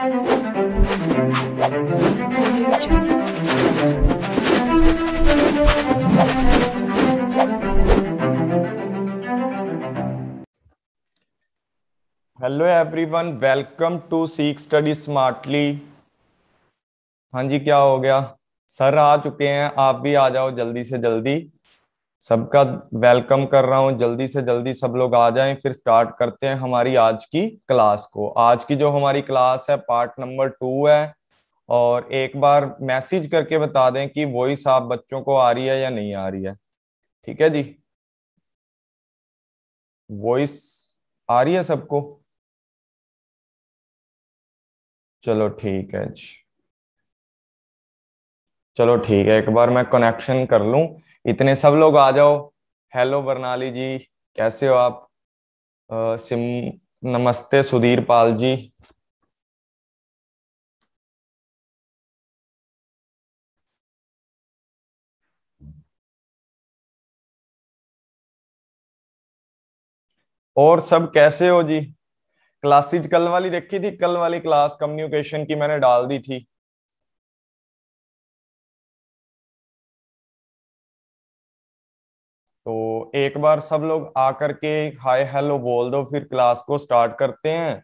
hello everyone welcome to Seekh study smartly हाँ जी क्या हो गया सर आ चुके हैं आप भी आ जाओ जल्दी से जल्दी सबका वेलकम कर रहा हूं जल्दी से जल्दी सब लोग आ जाएं फिर स्टार्ट करते हैं हमारी आज की क्लास को आज की जो हमारी क्लास है पार्ट नंबर टू है और एक बार मैसेज करके बता दें कि वॉइस आप बच्चों को आ रही है या नहीं आ रही है ठीक है जी वॉइस आ रही है सबको चलो ठीक है जी चलो ठीक है एक बार मैं कनेक्शन कर लूं इतने सब लोग आ जाओ हेलो बरनाली जी कैसे हो आप सिम नमस्ते सुधीर पाल जी और सब कैसे हो जी क्लासेज कल वाली देखी थी कल वाली क्लास कम्युनिकेशन की मैंने डाल दी थी एक बार सब लोग आकर के हाय हेलो बोल दो फिर क्लास को स्टार्ट करते हैं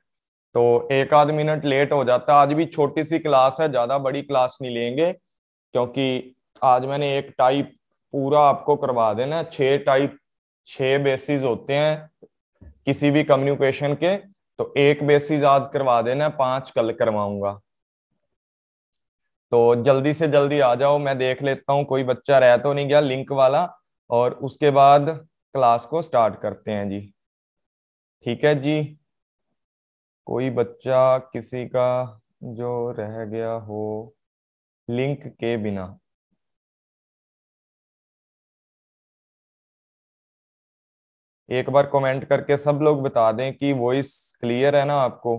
तो एक आध मिनट लेट हो जाता आज भी छोटी सी क्लास है ज्यादा बड़ी क्लास नहीं लेंगे क्योंकि आज मैंने एक टाइप पूरा आपको करवा देना छह टाइप छह बेसिस होते हैं किसी भी कम्युनिकेशन के तो एक बेसिस आज करवा देना पांच कल करवाऊंगा तो जल्दी से जल्दी आ जाओ मैं देख लेता हूँ कोई बच्चा रह तो नहीं गया लिंक वाला और उसके बाद क्लास को स्टार्ट करते हैं जी ठीक है जी कोई बच्चा किसी का जो रह गया हो लिंक के बिना एक बार कमेंट करके सब लोग बता दें कि वॉइस क्लियर है ना आपको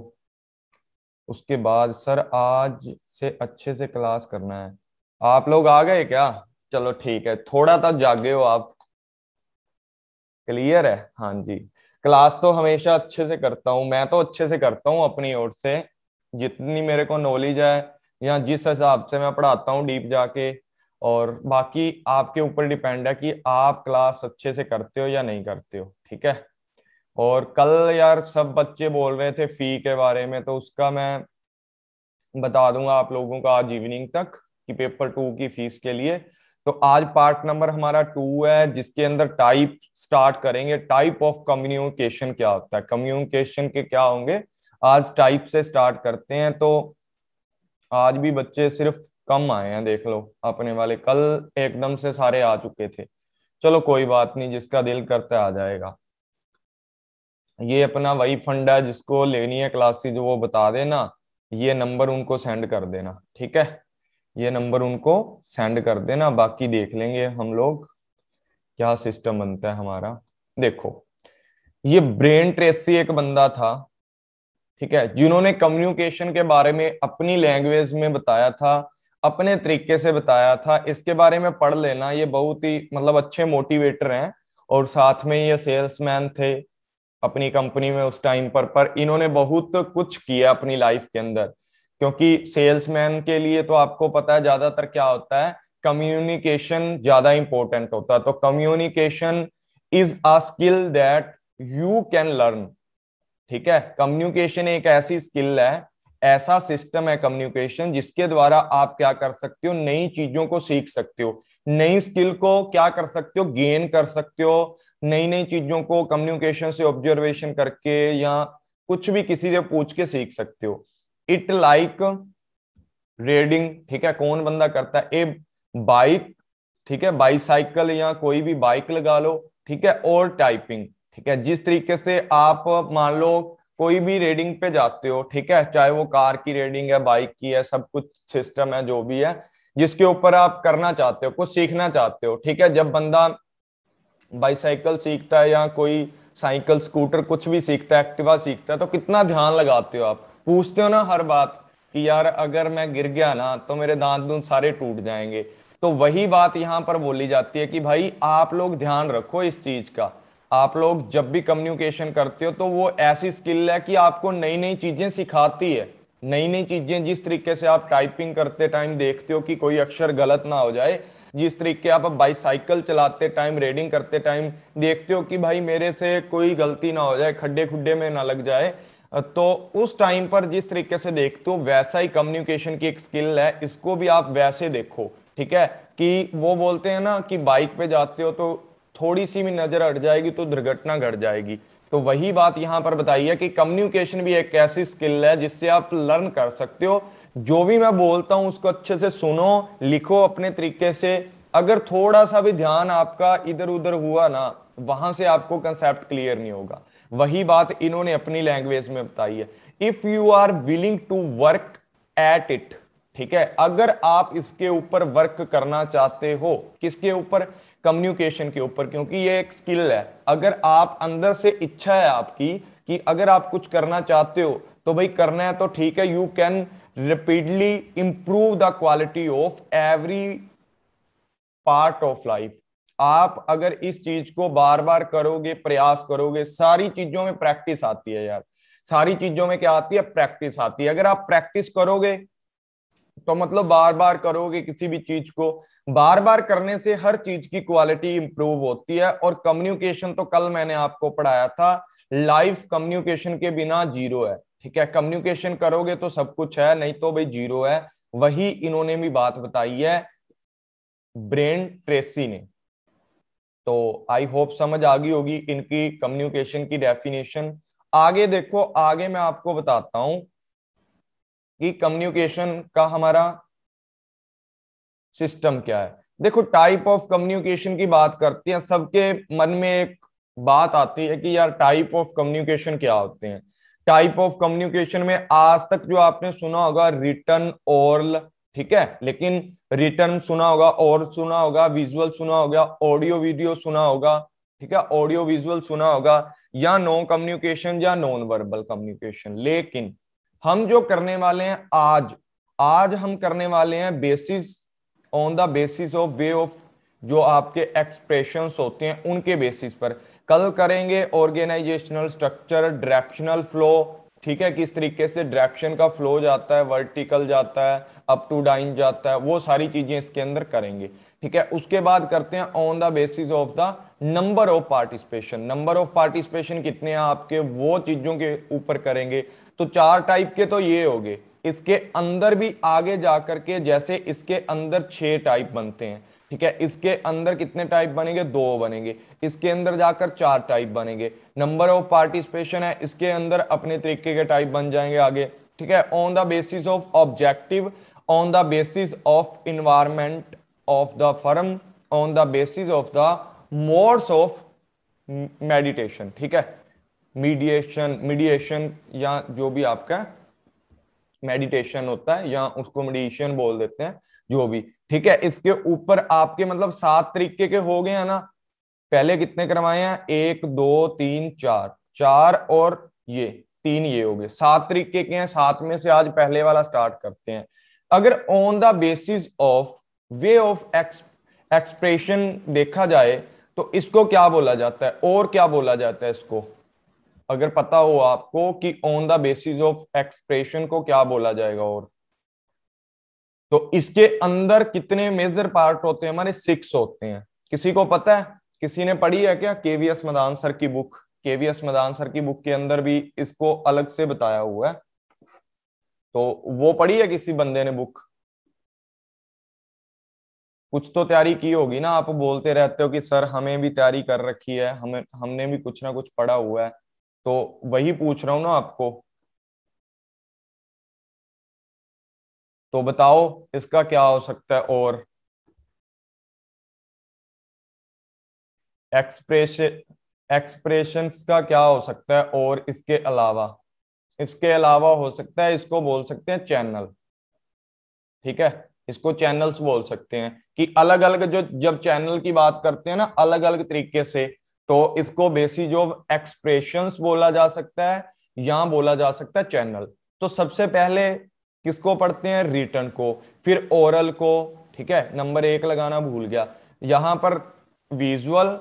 उसके बाद सर आज से अच्छे से क्लास करना है आप लोग आ गए क्या चलो ठीक है थोड़ा तो जागे हो आप क्लियर है हाँ जी क्लास तो हमेशा अच्छे से करता हूँ मैं तो अच्छे से करता हूँ अपनी ओर से जितनी मेरे को नॉलेज है या जिस हिसाब से मैं पढ़ाता हूँ डीप जाके और बाकी आपके ऊपर डिपेंड है कि आप क्लास अच्छे से करते हो या नहीं करते हो ठीक है और कल यार सब बच्चे बोल रहे थे फी के बारे में तो उसका मैं बता दूंगा आप लोगों का आज इवनिंग तक कि पेपर टू की फीस के लिए तो आज पार्ट नंबर हमारा टू है जिसके अंदर टाइप स्टार्ट करेंगे टाइप ऑफ कम्युनिकेशन क्या होता है कम्युनिकेशन के क्या होंगे आज टाइप से स्टार्ट करते हैं तो आज भी बच्चे सिर्फ कम आए हैं देख लो अपने वाले कल एकदम से सारे आ चुके थे चलो कोई बात नहीं जिसका दिल करता आ जाएगा ये अपना वही फंड है जिसको लेनी है क्लासेज वो बता देना ये नंबर उनको सेंड कर देना ठीक है ये नंबर उनको सेंड कर देना बाकी देख लेंगे हम लोग क्या सिस्टम बनता है हमारा देखो ये ब्रेन ट्रेसी एक बंदा था ठीक है जिन्होंने कम्युनिकेशन के बारे में अपनी लैंग्वेज में बताया था अपने तरीके से बताया था इसके बारे में पढ़ लेना ये बहुत ही मतलब अच्छे मोटिवेटर हैं और साथ में ये सेल्समैन थे अपनी कंपनी में उस टाइम पर पर इन्होंने बहुत कुछ किया अपनी लाइफ के अंदर क्योंकि सेल्समैन के लिए तो आपको पता है ज्यादातर क्या होता है कम्युनिकेशन ज्यादा इंपॉर्टेंट होता है तो communication is a skill that you can learn ठीक है कम्युनिकेशन एक ऐसी स्किल है ऐसा सिस्टम है कम्युनिकेशन जिसके द्वारा आप क्या कर सकते हो नई चीजों को सीख सकते हो नई स्किल को क्या कर सकते हो गेन कर सकते हो नई नई चीजों को कम्युनिकेशन से ऑब्जर्वेशन करके या कुछ भी किसी से पूछ के सीख सकते हो इट लाइक रेडिंग ठीक है कौन बंदा करता है ए बाइक ठीक है बाईसाइकिल या कोई भी बाइक लगा लो ठीक है और टाइपिंग ठीक है जिस तरीके से आप मान लो कोई भी रेडिंग पे जाते हो ठीक है चाहे वो कार की रेडिंग है बाइक की है सब कुछ सिस्टम है जो भी है जिसके ऊपर आप करना चाहते हो कुछ सीखना चाहते हो ठीक है जब बंदा बाईसाइकिल सीखता है या कोई साइकिल स्कूटर कुछ भी सीखता है एक्टिवा सीखता है तो कितना ध्यान लगाते हो आप पूछते हो ना हर बात कि यार अगर मैं गिर गया ना तो मेरे दांत दूंत सारे टूट जाएंगे तो वही बात यहाँ पर बोली जाती है कि भाई आप लोग ध्यान रखो इस चीज का आप लोग जब भी कम्युनिकेशन करते हो तो वो ऐसी स्किल है कि आपको नई नई चीजें सिखाती है नई नई चीजें जिस तरीके से आप टाइपिंग करते टाइम देखते हो कि कोई अक्षर गलत ना हो जाए जिस तरीके आप बाईसाइकिल चलाते टाइम रेडिंग करते टाइम देखते हो कि भाई मेरे से कोई गलती ना हो जाए खड्डे खुड्डे में ना लग जाए तो उस टाइम पर जिस तरीके से देखते हो वैसा ही कम्युनिकेशन की एक स्किल है इसको भी आप वैसे देखो ठीक है कि वो बोलते हैं ना कि बाइक पे जाते हो तो थोड़ी सी भी नजर अट जाएगी तो दुर्घटना घट जाएगी तो वही बात यहां पर बताई है कि कम्युनिकेशन भी एक ऐसी स्किल है जिससे आप लर्न कर सकते हो जो भी मैं बोलता हूं उसको अच्छे से सुनो लिखो अपने तरीके से अगर थोड़ा सा भी ध्यान आपका इधर उधर हुआ ना वहां से आपको कंसेप्ट क्लियर नहीं होगा वही बात इन्होंने अपनी लैंग्वेज में बताई है if you are willing to work at it ठीक है अगर आप इसके ऊपर वर्क करना चाहते हो किसके ऊपर कम्युनिकेशन के ऊपर क्योंकि ये एक स्किल है अगर आप अंदर से इच्छा है आपकी कि अगर आप कुछ करना चाहते हो तो भाई करना है तो ठीक है you can repeatedly improve the quality of every part of life आप अगर इस चीज को बार बार करोगे प्रयास करोगे सारी चीजों में प्रैक्टिस आती है यार सारी चीजों में क्या आती है प्रैक्टिस आती है अगर आप प्रैक्टिस करोगे तो मतलब बार बार करोगे किसी भी चीज को बार बार करने से हर चीज की क्वालिटी इंप्रूव होती है और कम्युनिकेशन तो कल मैंने आपको पढ़ाया था लाइफ कम्युनिकेशन के बिना जीरो है ठीक है कम्युनिकेशन करोगे तो सब कुछ है नहीं तो भाई जीरो है वही इन्होंने भी बात बताई है ब्रेन ट्रेसी ने तो आई होप समझ आ गई होगी इनकी कम्युनिकेशन की डेफिनेशन आगे देखो आगे मैं आपको बताता हूं कि कम्युनिकेशन का हमारा सिस्टम क्या है देखो टाइप ऑफ कम्युनिकेशन की बात करते हैं सबके मन में एक बात आती है कि यार टाइप ऑफ कम्युनिकेशन क्या होते हैं टाइप ऑफ कम्युनिकेशन में आज तक जो आपने सुना होगा रिटर्न ओरल ठीक है लेकिन रिटर्न सुना होगा और सुना होगा विजुअल सुना होगा ऑडियो वीडियो सुना होगा ठीक है ऑडियो विजुअल सुना होगा या नो कम्युनिकेशन या नॉन वर्बल कम्युनिकेशन लेकिन हम जो करने वाले हैं आज आज हम करने वाले हैं basis on the basis of way of जो आपके एक्सप्रेशन होते हैं उनके बेसिस पर कल करेंगे ऑर्गेनाइजेशनल स्ट्रक्चर डायरेक्शनल फ्लो ठीक है किस तरीके से डायरेक्शन का फ्लो जाता है वर्टिकल जाता है अप टू डाइन जाता है वो सारी चीजें इसके अंदर करेंगे ठीक है उसके बाद करते हैं on the basis of the number of participation number of participation कितने हैं आपके वो चीजों के ऊपर करेंगे तो चार टाइप के तो ये हो गए इसके अंदर भी आगे जाकर के जैसे इसके अंदर छह टाइप बनते हैं ठीक है इसके अंदर कितने टाइप बनेंगे दो बनेंगे इसके अंदर जाकर चार टाइप बनेंगे नंबर ऑफ पार्टिसिपेशन है इसके अंदर अपने तरीके के टाइप बन जाएंगे आगे ठीक है on the basis of objective on the basis of environment of the firm on the basis of the modes of meditation ठीक है मीडिएशन मीडिएशन या जो भी आपका मेडिटेशन होता है या उसको मेडिएशन बोल देते हैं जो भी ठीक है इसके ऊपर आपके मतलब सात तरीके के हो गए हैं ना पहले कितने करवाए हैं एक दो तीन चार चार और ये तीन ये हो गए सात तरीके के हैं सात में से आज पहले वाला स्टार्ट करते हैं अगर on the basis of way of ex expression देखा जाए तो इसको क्या बोला जाता है और क्या बोला जाता है इसको अगर पता हो आपको कि on the basis of expression को क्या बोला जाएगा और तो इसके अंदर कितने मेजर पार्ट होते हैं हमारे सिक्स होते हैं किसी को पता है किसी ने पढ़ी है क्या केवीएस मदान सर की बुक केवीएस मदान सर की बुक के अंदर भी इसको अलग से बताया हुआ है तो वो पढ़ी है किसी बंदे ने बुक कुछ तो तैयारी की होगी ना आप बोलते रहते हो कि सर हमें भी तैयारी कर रखी है हमें हमने भी कुछ ना कुछ पढ़ा हुआ है तो वही पूछ रहा हूं ना आपको तो बताओ इसका क्या हो सकता है और एक्सप्रेशन एक्सप्रेशन का क्या हो सकता है और इसके अलावा इसके अलावा हो सकता है इसको बोल सकते हैं चैनल ठीक है इसको चैनल्स बोल सकते हैं कि अलग अलग जो जब चैनल की बात करते हैं ना अलग अलग तरीके से तो इसको बेसी जो एक्सप्रेशन बोला जा सकता है या बोला जा सकता है चैनल तो सबसे पहले किसको पढ़ते हैं रिटर्न को फिर ओरल को ठीक है नंबर एक लगाना भूल गया यहां पर visual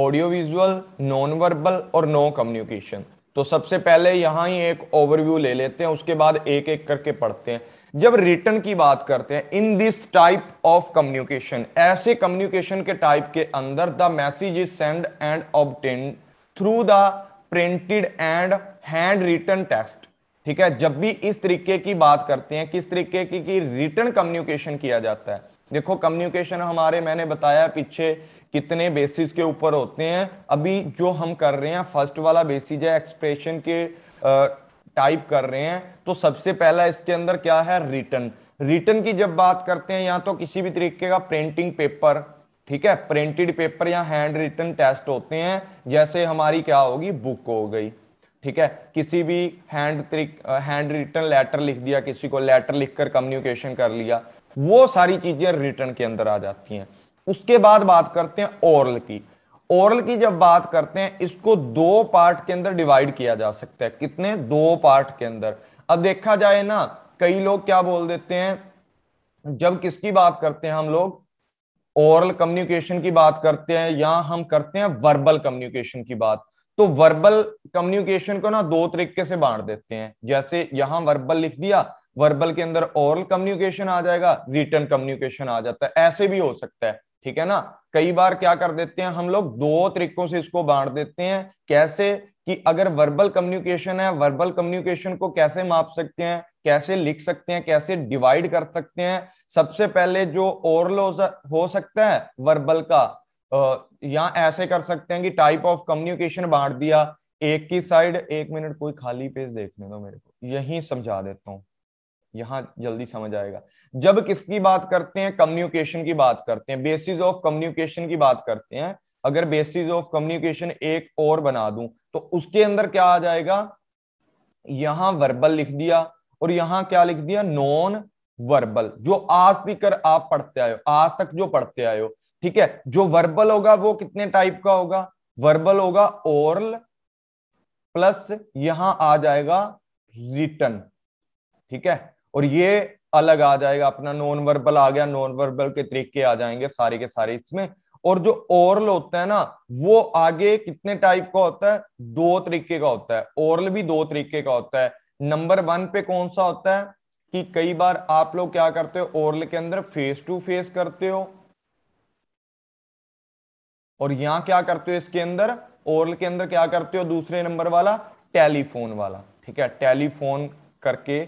audio visual non verbal और नो कम्युनिकेशन तो सबसे पहले यहाँ ही एक ओवरव्यू ले लेते हैं उसके बाद एक एक करके पढ़ते हैं जब रिटर्न की बात करते हैं in this type of communication ऐसे कम्युनिकेशन के टाइप के अंदर the message is send and obtain through the printed and hand written text ठीक है जब भी इस तरीके की बात करते हैं किस तरीके की, कि रिटर्न कम्युनिकेशन किया जाता है देखो कम्युनिकेशन हमारे मैंने बताया पीछे कितने बेसिस के ऊपर होते हैं अभी जो हम कर रहे हैं फर्स्ट वाला बेसिस है एक्सप्रेशन के टाइप कर रहे हैं तो सबसे पहला इसके अंदर क्या है रिटर्न रिटर्न की जब बात करते हैं या तो किसी भी तरीके का प्रिंटिंग पेपर ठीक है प्रिंटेड पेपर या हैंड रिटर्न टेस्ट होते हैं जैसे हमारी क्या होगी बुक हो गई ठीक है किसी भी हैंड त्रिक हैंड रिटर्न लेटर लिख दिया किसी को लेटर लिखकर कम्युनिकेशन कर लिया वो सारी चीजें रिटर्न के अंदर आ जाती हैं उसके बाद बात करते हैं ओरल की ओरल की जब बात करते हैं इसको दो पार्ट के अंदर डिवाइड किया जा सकता है कितने दो पार्ट के अंदर अब देखा जाए ना कई लोग क्या बोल देते हैं जब किसकी बात करते हैं हम लोग ओरल कम्युनिकेशन की बात करते हैं या हम करते हैं वर्बल कम्युनिकेशन की बात तो वर्बल कम्युनिकेशन को ना दो तरीके से बांट देते हैं जैसे यहां वर्बल लिख दिया वर्बल के अंदर ओरल कम्युनिकेशन आ जाएगा रिटर्न कम्युनिकेशन आ जाता है ऐसे भी हो सकता है ठीक है ना कई बार क्या कर देते हैं हम लोग दो तरीकों से इसको बांट देते हैं कैसे कि अगर वर्बल कम्युनिकेशन है वर्बल कम्युनिकेशन को कैसे माप सकते हैं कैसे लिख सकते हैं कैसे डिवाइड कर सकते हैं सबसे पहले जो ओरल हो सकता है वर्बल का या ऐसे कर सकते हैं कि टाइप ऑफ कम्युनिकेशन बांट दिया एक की साइड एक मिनट कोई खाली पेज देखने दो मेरे को यही समझा देता हूं यहां जल्दी समझ आएगा जब किसकी बात करते हैं कम्युनिकेशन की बात करते हैं बेसिस ऑफ कम्युनिकेशन की बात करते हैं अगर बेसिस ऑफ कम्युनिकेशन एक और बना दूं तो उसके अंदर क्या आ जाएगा यहां वर्बल लिख दिया और यहां क्या लिख दिया नॉन वर्बल जो आज तक आप पढ़ते आयो आज तक जो पढ़ते आयो ठीक है जो वर्बल होगा वो कितने टाइप का होगा वर्बल होगा ओरल प्लस यहां आ जाएगा रिटर्न ठीक है और ये अलग आ जाएगा अपना नॉन वर्बल आ गया नॉन वर्बल के तरीके आ जाएंगे सारे के सारे इसमें और जो ओरल होता है ना वो आगे कितने टाइप का होता है दो तरीके का होता है ओरल भी दो तरीके का होता है नंबर वन पे कौन सा होता है कि कई बार आप लोग क्या करते हो ओरल के अंदर फेस टू फेस करते हो और यहां क्या करते हो इसके अंदर ओरल के अंदर क्या करते हो दूसरे नंबर वाला टेलीफोन वाला ठीक है टेलीफोन करके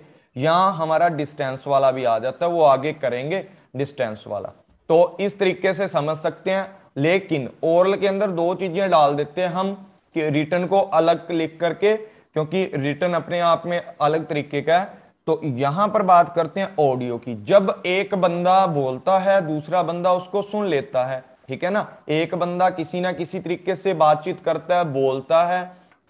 यहां हमारा डिस्टेंस वाला भी आ जाता है वो आगे करेंगे डिस्टेंस वाला तो इस तरीके से समझ सकते हैं लेकिन ओरल के अंदर दो चीजें डाल देते हैं हम कि रिटर्न को अलग लिख करके क्योंकि रिटर्न अपने आप में अलग तरीके का है तो यहां पर बात करते हैं ऑडियो की जब एक बंदा बोलता है दूसरा बंदा उसको सुन लेता है ठीक है ना एक बंदा किसी ना किसी तरीके से बातचीत करता है बोलता है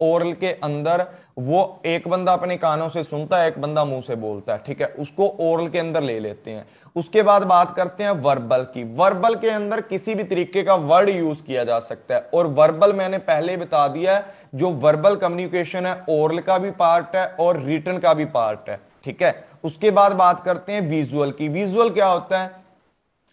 ओरल के अंदर वो एक बंदा अपने कानों से सुनता है एक बंदा मुंह से बोलता है ठीक है उसको ओरल के अंदर ले लेते हैं उसके बाद बात करते हैं वर्बल की वर्बल के अंदर किसी भी तरीके का वर्ड यूज किया जा सकता है और वर्बल मैंने पहले बता दिया है जो वर्बल कम्युनिकेशन है ओरल का भी पार्ट है और रिटर्न का भी पार्ट है ठीक है उसके बाद बात करते हैं विजुअल की विजुअल क्या होता है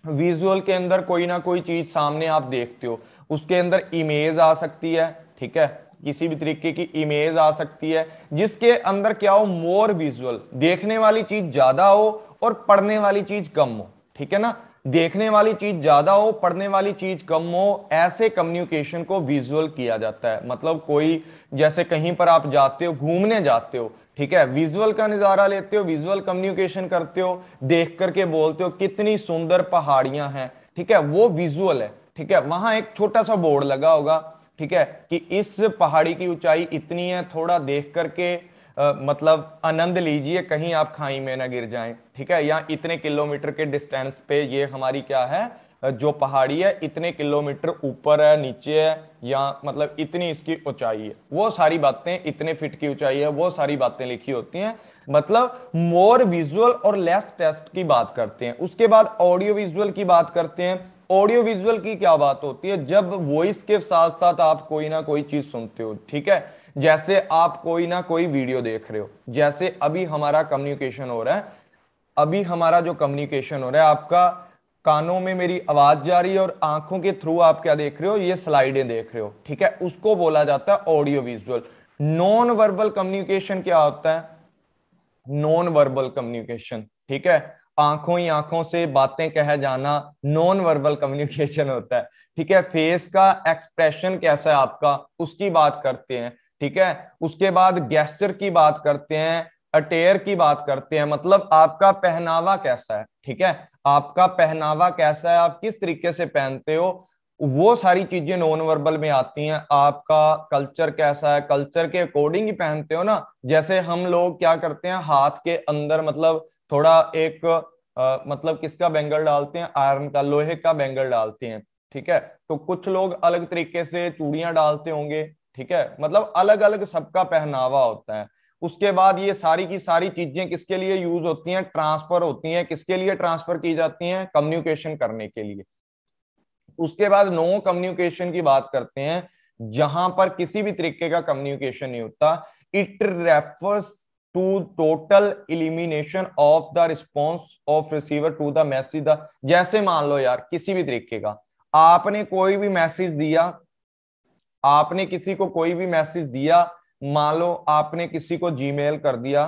विजुअल के अंदर कोई ना कोई चीज सामने आप देखते हो उसके अंदर इमेज आ सकती है ठीक है किसी भी तरीके की इमेज आ सकती है जिसके अंदर क्या हो मोर विजुअल देखने वाली चीज ज्यादा हो और पढ़ने वाली चीज कम हो ठीक है ना देखने वाली चीज ज्यादा हो पढ़ने वाली चीज कम हो ऐसे कम्युनिकेशन को विजुअल किया जाता है मतलब कोई जैसे कहीं पर आप जाते हो घूमने जाते हो ठीक है विजुअल का नजारा लेते हो विजुअल कम्युनिकेशन करते हो देख करके बोलते हो कितनी सुंदर पहाड़ियां हैं ठीक है वो विजुअल है ठीक है वहां एक छोटा सा बोर्ड लगा होगा ठीक है कि इस पहाड़ी की ऊंचाई इतनी है थोड़ा देख करके आ, मतलब आनंद लीजिए कहीं आप खाई में ना गिर जाएं ठीक है या इतने किलोमीटर के डिस्टेंस पे ये हमारी क्या है जो पहाड़ी है इतने किलोमीटर ऊपर है नीचे है या मतलब इतनी इसकी ऊंचाई है वो सारी बातें इतने फिट की ऊंचाई है वो सारी बातें लिखी होती हैं मतलब मोर विजुअल और लेस टेस्ट की बात करते हैं उसके बाद ऑडियो विजुअल की बात करते हैं ऑडियो विजुअल की क्या बात होती है जब वॉइस के साथ साथ आप कोई ना कोई चीज सुनते हो ठीक है जैसे आप कोई ना कोई वीडियो देख रहे हो जैसे अभी हमारा कम्युनिकेशन हो रहा है अभी हमारा जो कम्युनिकेशन हो रहा है आपका कानों में मेरी आवाज जा रही है और आंखों के थ्रू आप क्या देख रहे हो ये स्लाइडें देख रहे हो ठीक है उसको बोला जाता है audio visual non verbal communication क्या होता है नॉन वर्बल कम्युनिकेशन ठीक है आंखों ही आंखों से बातें कह जाना नॉन वर्बल कम्युनिकेशन होता है ठीक है फेस का एक्सप्रेशन कैसा है आपका उसकी बात करते हैं ठीक है उसके बाद गेस्टर की बात करते हैं अटेयर की बात करते हैं मतलब आपका पहनावा कैसा है ठीक है आपका पहनावा कैसा है आप किस तरीके से पहनते हो वो सारी चीजें नॉन वर्बल में आती हैं आपका कल्चर कैसा है कल्चर के अकॉर्डिंग ही पहनते हो ना जैसे हम लोग क्या करते हैं हाथ के अंदर मतलब थोड़ा एक आ, मतलब किसका बैंगल डालते हैं आयरन का लोहे का बैंगल डालते हैं ठीक है तो कुछ लोग अलग तरीके से चूड़ियां डालते होंगे ठीक है मतलब अलग अलग सबका पहनावा होता है उसके बाद ये सारी की सारी चीजें किसके लिए यूज होती हैं ट्रांसफर होती हैं किसके लिए ट्रांसफर की जाती हैं कम्युनिकेशन करने के लिए उसके बाद नो कम्युनिकेशन की बात करते हैं जहां पर किसी भी तरीके का कम्युनिकेशन नहीं होता it refers to total elimination of the response of receiver to the message the जैसे मान लो यार किसी भी तरीके का आपने कोई भी मैसेज दिया आपने किसी को कोई भी मैसेज दिया मान लो आपने किसी को जीमेल कर दिया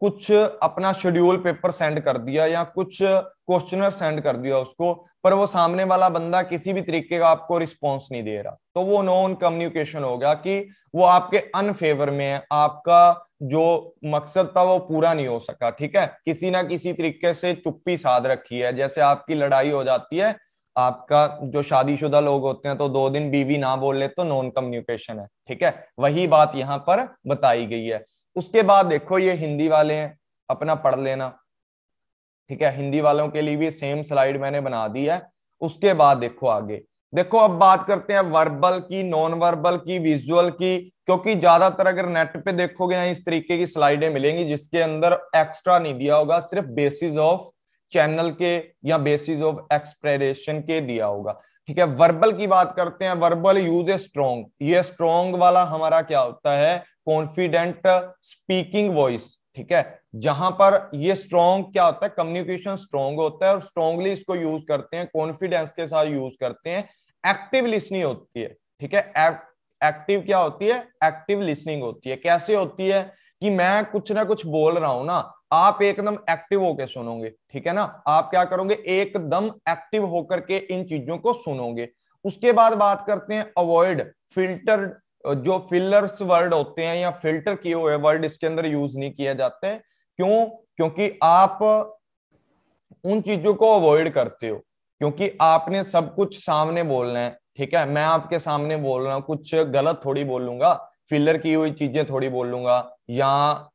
कुछ अपना शेड्यूल पेपर सेंड कर दिया या कुछ क्वेश्चनर सेंड कर दिया उसको पर वो सामने वाला बंदा किसी भी तरीके का आपको रिस्पॉन्स नहीं दे रहा तो वो नॉन कम्युनिकेशन हो गया कि वो आपके अनफेवर में है आपका जो मकसद था वो पूरा नहीं हो सका ठीक है किसी ना किसी तरीके से चुप्पी साध रखी है जैसे आपकी लड़ाई हो जाती है आपका जो शादीशुदा लोग होते हैं तो दो दिन बीवी ना बोल ले तो नॉन कम्युनिकेशन है ठीक है वही बात यहां पर बताई गई है उसके बाद देखो ये हिंदी वाले हैं अपना पढ़ लेना ठीक है हिंदी वालों के लिए भी सेम स्लाइड मैंने बना दी है उसके बाद देखो आगे देखो अब बात करते हैं वर्बल की नॉन वर्बल की विजुअल की क्योंकि ज्यादातर अगर नेट पे देखोगे ना इस तरीके की स्लाइडें मिलेंगी जिसके अंदर एक्स्ट्रा नहीं दिया होगा सिर्फ बेसिस ऑफ चैनल के या बेसिस ऑफ एक्सप्रेशन के दिया होगा ठीक है वर्बल की बात करते हैं वर्बल यूज ए स्ट्रॉन्ग ये स्ट्रॉन्ग वाला हमारा क्या होता है कॉन्फिडेंट स्पीकिंग वॉइस ठीक है जहां पर ये स्ट्रोंग क्या होता है कम्युनिकेशन स्ट्रॉन्ग होता है और स्ट्रोंगली इसको यूज करते हैं कॉन्फिडेंस के साथ यूज करते हैं एक्टिव लिसनिंग होती है ठीक है एक्टिव क्या होती है एक्टिव लिसनिंग होती है कैसे होती है कि मैं कुछ ना कुछ बोल रहा हूं ना आप एकदम एक्टिव होकर सुनोगे ठीक है ना आप क्या करोगे एकदम एक्टिव होकर के इन चीजों को सुनोगे उसके बाद बात करते हैं अवॉइड फिल्टर जो फिलर्स वर्ड होते हैं या फिल्टर किए हुए वर्ड इसके अंदर यूज नहीं किया जाते हैं क्यों क्योंकि आप उन चीजों को अवॉइड करते हो क्योंकि आपने सब कुछ सामने बोलना है ठीक है मैं आपके सामने बोल रहा हूँ कुछ गलत थोड़ी बोलूंगा फिलर की हुई चीजें थोड़ी बोलूंगा या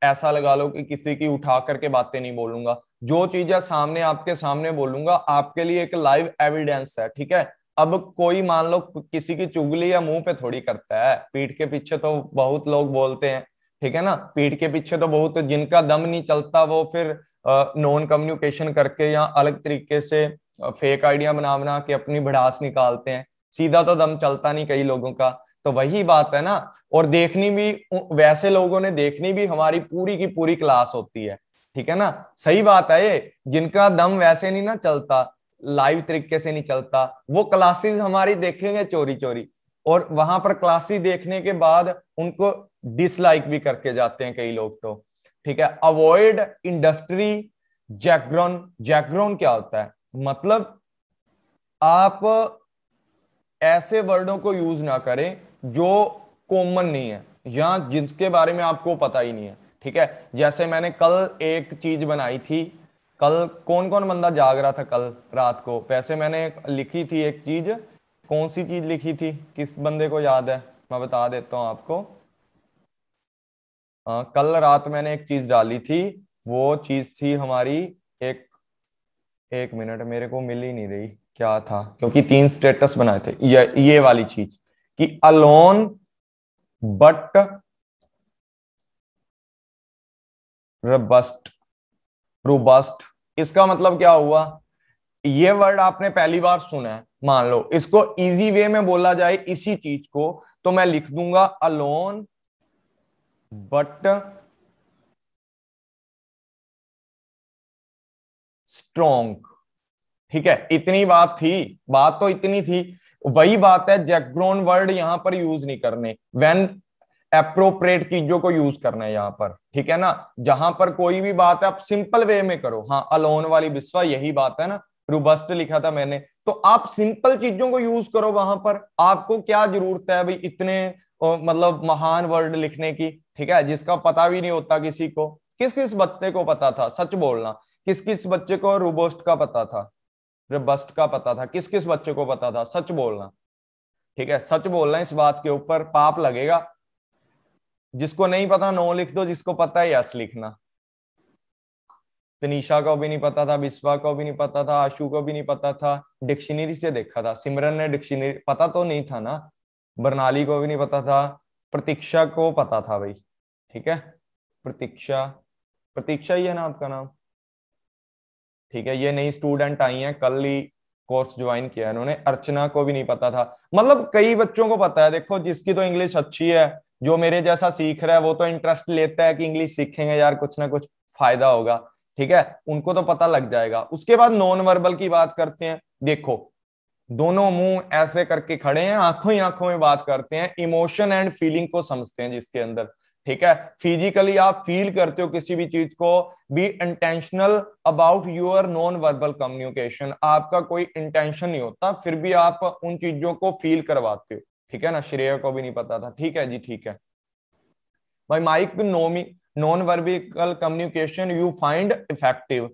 ऐसा लगा लो कि किसी की उठा करके बातें नहीं बोलूंगा जो चीजें सामने आपके सामने बोलूंगा आपके लिए एक लाइव एविडेंस है ठीक है अब कोई मान लो किसी की चुगली या मुंह पे थोड़ी करता है पीठ के पीछे तो बहुत लोग बोलते हैं ठीक है ना पीठ के पीछे तो बहुत जिनका दम नहीं चलता वो फिर नॉन कम्युनिकेशन करके या अलग तरीके से फेक आइडिया बना बना के अपनी भड़ास निकालते हैं सीधा तो दम चलता नहीं कई लोगों का तो वही बात है ना और देखनी भी वैसे लोगों ने देखनी भी हमारी पूरी की पूरी क्लास होती है ठीक है ना सही बात है ये जिनका दम वैसे नहीं ना चलता लाइव तरीके से नहीं चलता वो क्लासेस हमारी देखेंगे चोरी चोरी और वहां पर क्लासेस देखने के बाद उनको डिसलाइक भी करके जाते हैं कई लोग तो ठीक है अवॉइड इंडस्ट्री जैकग्राउंड जैकग्राउंड क्या होता है मतलब आप ऐसे वर्डों को यूज ना करें जो कॉमन नहीं है या जिसके बारे में आपको पता ही नहीं है ठीक है जैसे मैंने कल एक चीज बनाई थी कल कौन कौन बंदा जाग रहा था कल रात को वैसे मैंने लिखी थी एक चीज कौन सी चीज लिखी थी किस बंदे को याद है मैं बता देता हूं आपको आ, हाँ, कल रात मैंने एक चीज डाली थी वो चीज थी हमारी एक एक मिनट मेरे को मिल ही नहीं रही क्या था क्योंकि तीन स्टेटस बनाए थे ये ये वाली चीज कि अलोन बट रोबस्ट रोबस्ट इसका मतलब क्या हुआ ये वर्ड आपने पहली बार सुना है मान लो इसको इजी वे में बोला जाए इसी चीज को तो मैं लिख दूंगा अलोन बट स्ट्रोंग ठीक है इतनी बात थी बात तो इतनी थी वही बात है जैकब्रोन वर्ड यहाँ पर यूज नहीं करने वेन अप्रोप्रिएट चीजों को यूज करना है यहाँ पर ठीक है ना जहां पर कोई भी बात है आप सिंपल वे में करो हाँ अलोन वाली विश्वा यही बात है ना रुबस्ट लिखा था मैंने तो आप सिंपल चीजों को यूज करो वहां पर आपको क्या जरूरत है भाई इतने ओ, मतलब महान वर्ड लिखने की ठीक है जिसका पता भी नहीं होता किसी को किस किस बच्चे को पता था सच बोलना किस किस बच्चे को रुबोस्ट का पता था रिबस्ट का पता था किस किस बच्चे को पता था सच बोलना ठीक है सच बोलना इस बात के ऊपर पाप लगेगा जिसको नहीं पता नो लिख दो जिसको पता है यस लिखना तनीषा को भी नहीं पता था बिस्वा को भी नहीं पता था आशु को भी नहीं पता था डिक्शनरी से देखा था सिमरन ने डिक्शनरी पता तो नहीं था ना बर्नाली को भी नहीं पता था प्रतीक्षा को पता था भाई ठीक है प्रतीक्षा प्रतीक्षा ही है ना आपका नाम ठीक है ये नई स्टूडेंट आई है कल ही कोर्स ज्वाइन किया इन्होंने अर्चना को भी नहीं पता था मतलब कई बच्चों को पता है देखो जिसकी तो इंग्लिश अच्छी है जो मेरे जैसा सीख रहा है वो तो इंटरेस्ट लेता है कि इंग्लिश सीखेंगे यार कुछ ना कुछ फायदा होगा ठीक है उनको तो पता लग जाएगा उसके बाद नॉन वर्बल की बात करते हैं देखो दोनों मुंह ऐसे करके खड़े हैं आंखों ही आंखों में बात करते हैं इमोशन एंड फीलिंग को समझते हैं जिसके अंदर ठीक है फिजिकली आप फील करते हो किसी भी चीज को be intentional about your non verbal communication आपका कोई इंटेंशन नहीं होता फिर भी आप उन चीजों को फील करवाते हो ठीक है ना श्रेय को भी नहीं पता था ठीक है जी ठीक है भाई माइक नोमी non verbal communication you find effective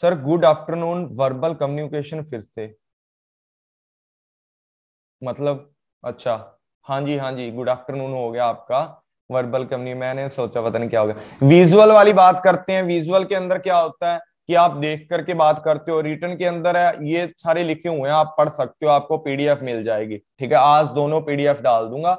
sir good afternoon verbal communication फिर से मतलब अच्छा हाँ जी हाँ जी गुड आफ्टरनून हो गया आपका वर्बल कम्युनिकेशन मैंने सोचा पता नहीं क्या होगा विजुअल वाली बात करते हैं विजुअल के अंदर क्या होता है कि आप देख करके बात करते हो रिटर्न के अंदर है ये सारे लिखे हुए हैं आप पढ़ सकते हो आपको पीडीएफ मिल जाएगी ठीक है आज दोनों पीडीएफ डाल दूंगा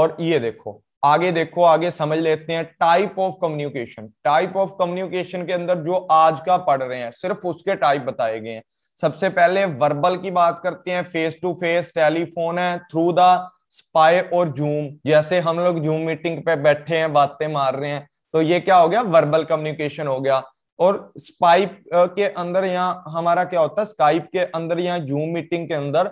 और ये देखो आगे देखो आगे समझ लेते हैं type of communication type of communication के अंदर जो आज का पढ़ रहे हैं सिर्फ उसके टाइप बताए गए हैं सबसे पहले वर्बल की बात करते हैं फेस टू फेस टेलीफोन है थ्रू द स्पाई और जूम जैसे हम लोग जूम मीटिंग पे बैठे हैं बातें मार रहे हैं तो ये क्या हो गया वर्बल कम्युनिकेशन हो गया और स्पाइप के अंदर यहाँ हमारा क्या होता है स्काइप के अंदर यहाँ जूम मीटिंग के अंदर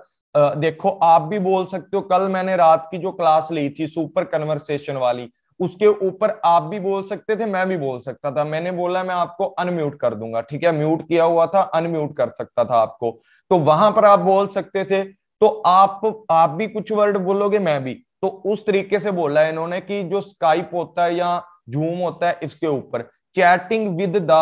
देखो आप भी बोल सकते हो कल मैंने रात की जो क्लास ली थी सुपर कन्वर्सेशन वाली उसके ऊपर आप भी बोल सकते थे मैं भी बोल सकता था मैंने बोला मैं आपको अनम्यूट कर दूंगा ठीक है म्यूट किया हुआ था अनम्यूट कर सकता था आपको तो वहां पर आप बोल सकते थे तो आप आप भी कुछ वर्ड बोलोगे मैं भी तो उस तरीके से बोला है इन्होंने कि जो स्काइप होता है या जूम होता है इसके ऊपर चैटिंग विद द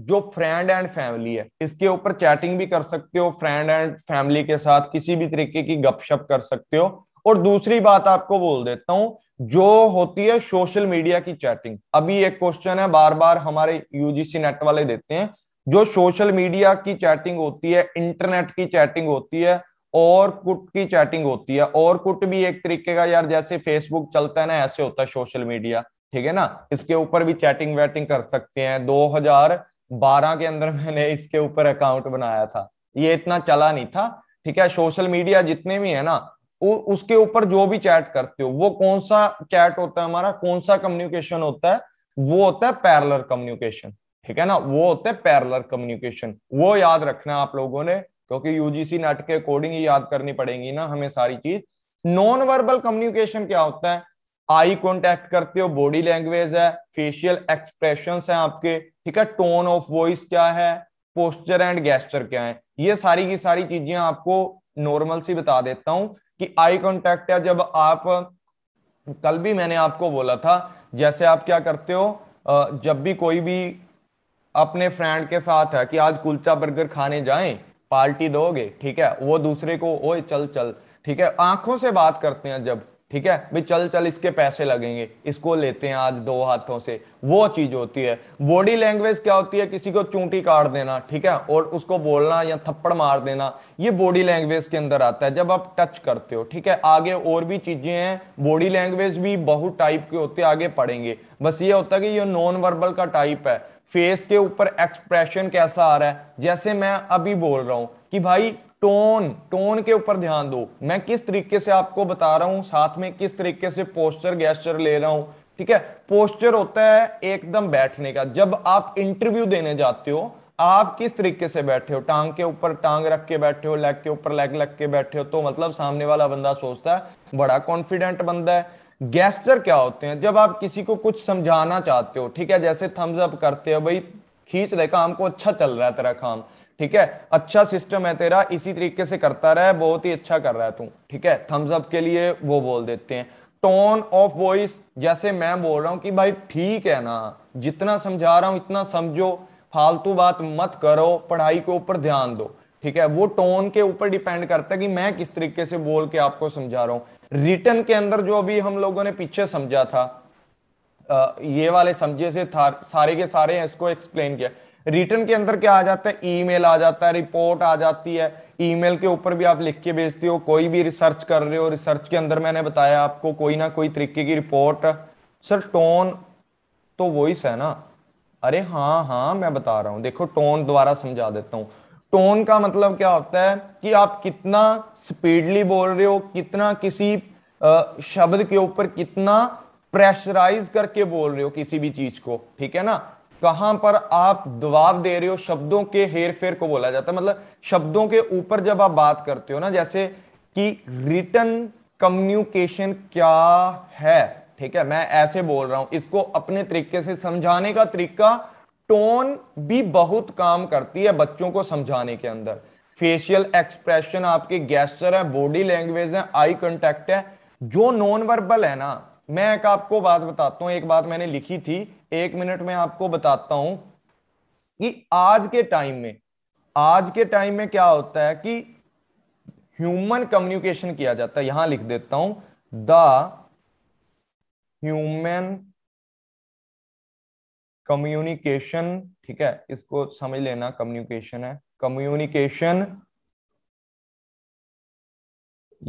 जो फ्रेंड एंड फैमिली है इसके ऊपर चैटिंग भी कर सकते हो फ्रेंड एंड फैमिली के साथ किसी भी तरीके की गपशप कर सकते हो और दूसरी बात आपको बोल देता हूं जो होती है सोशल मीडिया की चैटिंग अभी एक क्वेश्चन है बार बार हमारे यूजीसी नेट वाले देते हैं जो सोशल मीडिया की चैटिंग होती है इंटरनेट की चैटिंग होती है और कुट की चैटिंग होती है और कुट भी एक तरीके का यार जैसे फेसबुक चलता है ना ऐसे होता है सोशल मीडिया ठीक है ना इसके ऊपर भी चैटिंग वैटिंग कर सकते हैं 2012 के अंदर मैंने इसके ऊपर अकाउंट बनाया था ये इतना चला नहीं था ठीक है सोशल मीडिया जितने भी है ना उसके ऊपर जो भी चैट करते हो वो कौन सा चैट होता है हमारा कौन सा कम्युनिकेशन होता है वो होता है पैरलर कम्युनिकेशन ठीक है ना वो होता है पैरलर कम्युनिकेशन वो याद रखना आप लोगों ने क्योंकि यूजीसी नेट के अकॉर्डिंग ही याद करनी पड़ेगी ना हमें सारी चीज नॉन वर्बल कम्युनिकेशन क्या होता है आई कॉन्टेक्ट करते हो बॉडी लैंग्वेज है फेशियल एक्सप्रेशन है आपके ठीक है टोन ऑफ वॉइस क्या है पोस्चर एंड गैस्चर क्या है ये सारी की सारी चीजें आपको नॉर्मल सी बता देता हूं कि आई कॉन्टेक्ट है जब आप कल भी मैंने आपको बोला था जैसे आप क्या करते हो जब भी कोई भी अपने फ्रेंड के साथ है कि आज कुलचा बर्गर खाने जाएं पार्टी दोगे ठीक है वो दूसरे को ओए चल चल ठीक है आंखों से बात करते हैं जब ठीक है भाई चल चल इसके पैसे लगेंगे इसको लेते हैं आज दो हाथों से वो चीज होती है बॉडी लैंग्वेज क्या होती है किसी को चूंटी काट देना ठीक है और उसको बोलना या थप्पड़ मार देना ये बॉडी लैंग्वेज के अंदर आता है जब आप टच करते हो ठीक है आगे और भी चीजें हैं बॉडी लैंग्वेज भी बहुत टाइप के होते आगे पढ़ेंगे बस ये होता है कि ये नॉन वर्बल का टाइप है फेस के ऊपर एक्सप्रेशन कैसा आ रहा है जैसे मैं अभी बोल रहा हूं कि भाई टोन टोन के ऊपर ध्यान दो मैं किस तरीके से आपको बता रहा हूं साथ में किस तरीके से पोस्चर गैस्चर ले रहा हूं ठीक है पोस्चर होता है एकदम बैठने का जब आप इंटरव्यू देने जाते हो आप किस तरीके से बैठे हो टांग के ऊपर टांग रख के बैठे हो लेग के ऊपर लेग लग के बैठे हो तो मतलब सामने वाला बंदा सोचता है बड़ा कॉन्फिडेंट बंदा है गैस्टर क्या होते हैं जब आप किसी को कुछ समझाना चाहते हो ठीक है जैसे थम्स अप करते हो भाई खींच रहे काम को अच्छा चल रहा है तेरा काम ठीक है अच्छा सिस्टम है तेरा इसी तरीके से करता रहा है बहुत ही अच्छा कर रहा है तू ठीक है थम्स अप के लिए वो बोल देते हैं टोन ऑफ वॉइस जैसे मैं बोल रहा हूँ कि भाई ठीक है ना जितना समझा रहा हूँ इतना समझो फालतू बात मत करो पढ़ाई के ऊपर ध्यान दो ठीक है वो टोन के ऊपर डिपेंड करता है कि मैं किस तरीके से बोल के आपको समझा रहा हूँ रिटर्न के अंदर जो अभी हम लोगों ने पीछे समझा था ये वाले समझे से सारे के सारे हैं इसको एक्सप्लेन किया रिटर्न के अंदर क्या आ जाता है ईमेल आ जाता है रिपोर्ट आ जाती है ईमेल के ऊपर भी आप लिख के भेजते हो कोई भी रिसर्च कर रहे हो रिसर्च के अंदर मैंने बताया आपको कोई ना कोई तरीके की रिपोर्ट सर टोन तो वॉइस है ना अरे हाँ हाँ मैं बता रहा हूं देखो टोन द्वारा समझा देता हूं टोन का मतलब क्या होता है कि आप कितना स्पीडली बोल रहे हो कितना किसी शब्द के ऊपर कितना प्रेशराइज करके बोल रहे हो किसी भी चीज को ठीक है ना कहां पर आप दबाव दे रहे हो शब्दों के हेर फेर को बोला जाता है मतलब शब्दों के ऊपर जब आप बात करते हो ना जैसे कि रिटर्न कम्युनिकेशन क्या है ठीक है मैं ऐसे बोल रहा हूं इसको अपने तरीके से समझाने का तरीका टोन भी बहुत काम करती है बच्चों को समझाने के अंदर फेशियल एक्सप्रेशन आपके गैस्टर है बॉडी लैंग्वेज है आई कॉन्टेक्ट है जो नॉन वर्बल है ना मैं एक आपको बात बताता हूं एक बात मैंने लिखी थी एक मिनट में आपको बताता हूं कि आज के टाइम में आज के टाइम में क्या होता है कि ह्यूमन कम्युनिकेशन किया जाता है यहां लिख देता हूं द ह्यूमन कम्युनिकेशन ठीक है इसको समझ लेना कम्युनिकेशन है कम्युनिकेशन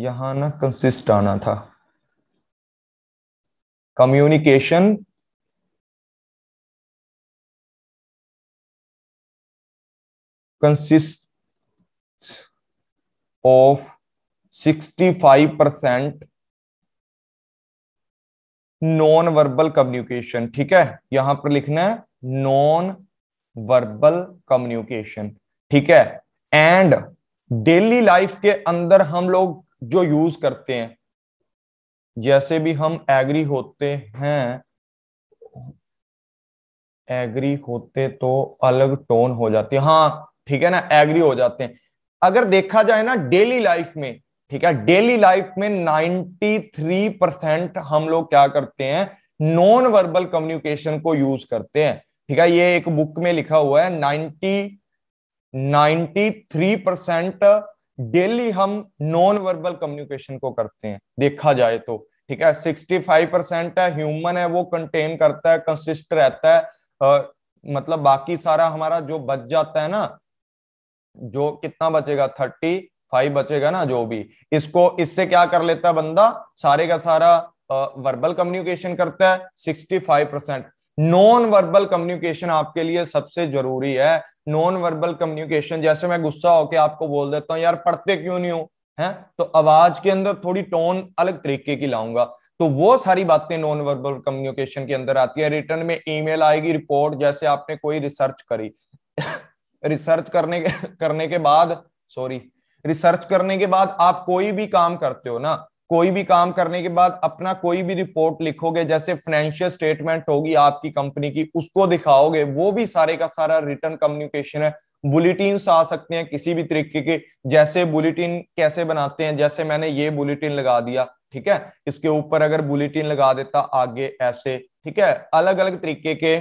यहां ना कंसिस्ट आना था communication consist of 65 percent non verbal communication ठीक है यहां पर लिखना है नॉन वर्बल कम्युनिकेशन ठीक है एंड डेली लाइफ के अंदर हम लोग जो यूज करते हैं जैसे भी हम एग्री होते हैं एग्री होते तो अलग टोन हो जाती है हाँ ठीक है ना एग्री हो जाते हैं अगर देखा जाए ना डेली लाइफ में ठीक है डेली लाइफ में 93 परसेंट हम लोग क्या करते हैं नॉन वर्बल कम्युनिकेशन को यूज करते हैं ठीक है ये एक बुक में लिखा हुआ है 90 93 परसेंट डेली हम नॉन वर्बल कम्युनिकेशन को करते हैं देखा जाए तो ठीक है 65 परसेंट है ह्यूमन है वो कंटेन करता है कंसिस्ट रहता है आ, मतलब बाकी सारा हमारा जो बच जाता है ना जो कितना बचेगा थर्टी फाइव बचेगा ना जो भी इसको इससे क्या कर लेता है बंदा सारे का सारा वर्बल कम्युनिकेशन करता है sixty five percent non verbal communication आपके लिए सबसे जरूरी है नॉन वर्बल कम्युनिकेशन जैसे मैं गुस्सा होकर आपको बोल देता हूँ यार पढ़ते क्यों नहीं हो है तो आवाज के अंदर थोड़ी टोन अलग तरीके की लाऊंगा तो वो सारी बातें नॉन वर्बल कम्युनिकेशन के अंदर आती है रिटर्न में ईमेल आएगी रिपोर्ट जैसे आपने कोई रिसर्च करी रिसर्च करने के करने के बाद सॉरी रिसर्च करने के बाद आप कोई भी काम करते हो ना कोई भी काम करने के बाद अपना कोई भी रिपोर्ट लिखोगे जैसे फाइनेंशियल स्टेटमेंट होगी आपकी कंपनी की उसको दिखाओगे वो भी सारे का सारा रिटर्न कम्युनिकेशन है बुलेटिन आ सकते हैं किसी भी तरीके के जैसे बुलेटिन कैसे बनाते हैं जैसे मैंने ये बुलेटिन लगा दिया ठीक है इसके ऊपर अगर बुलेटिन लगा देता आगे ऐसे ठीक है अलग अलग तरीके के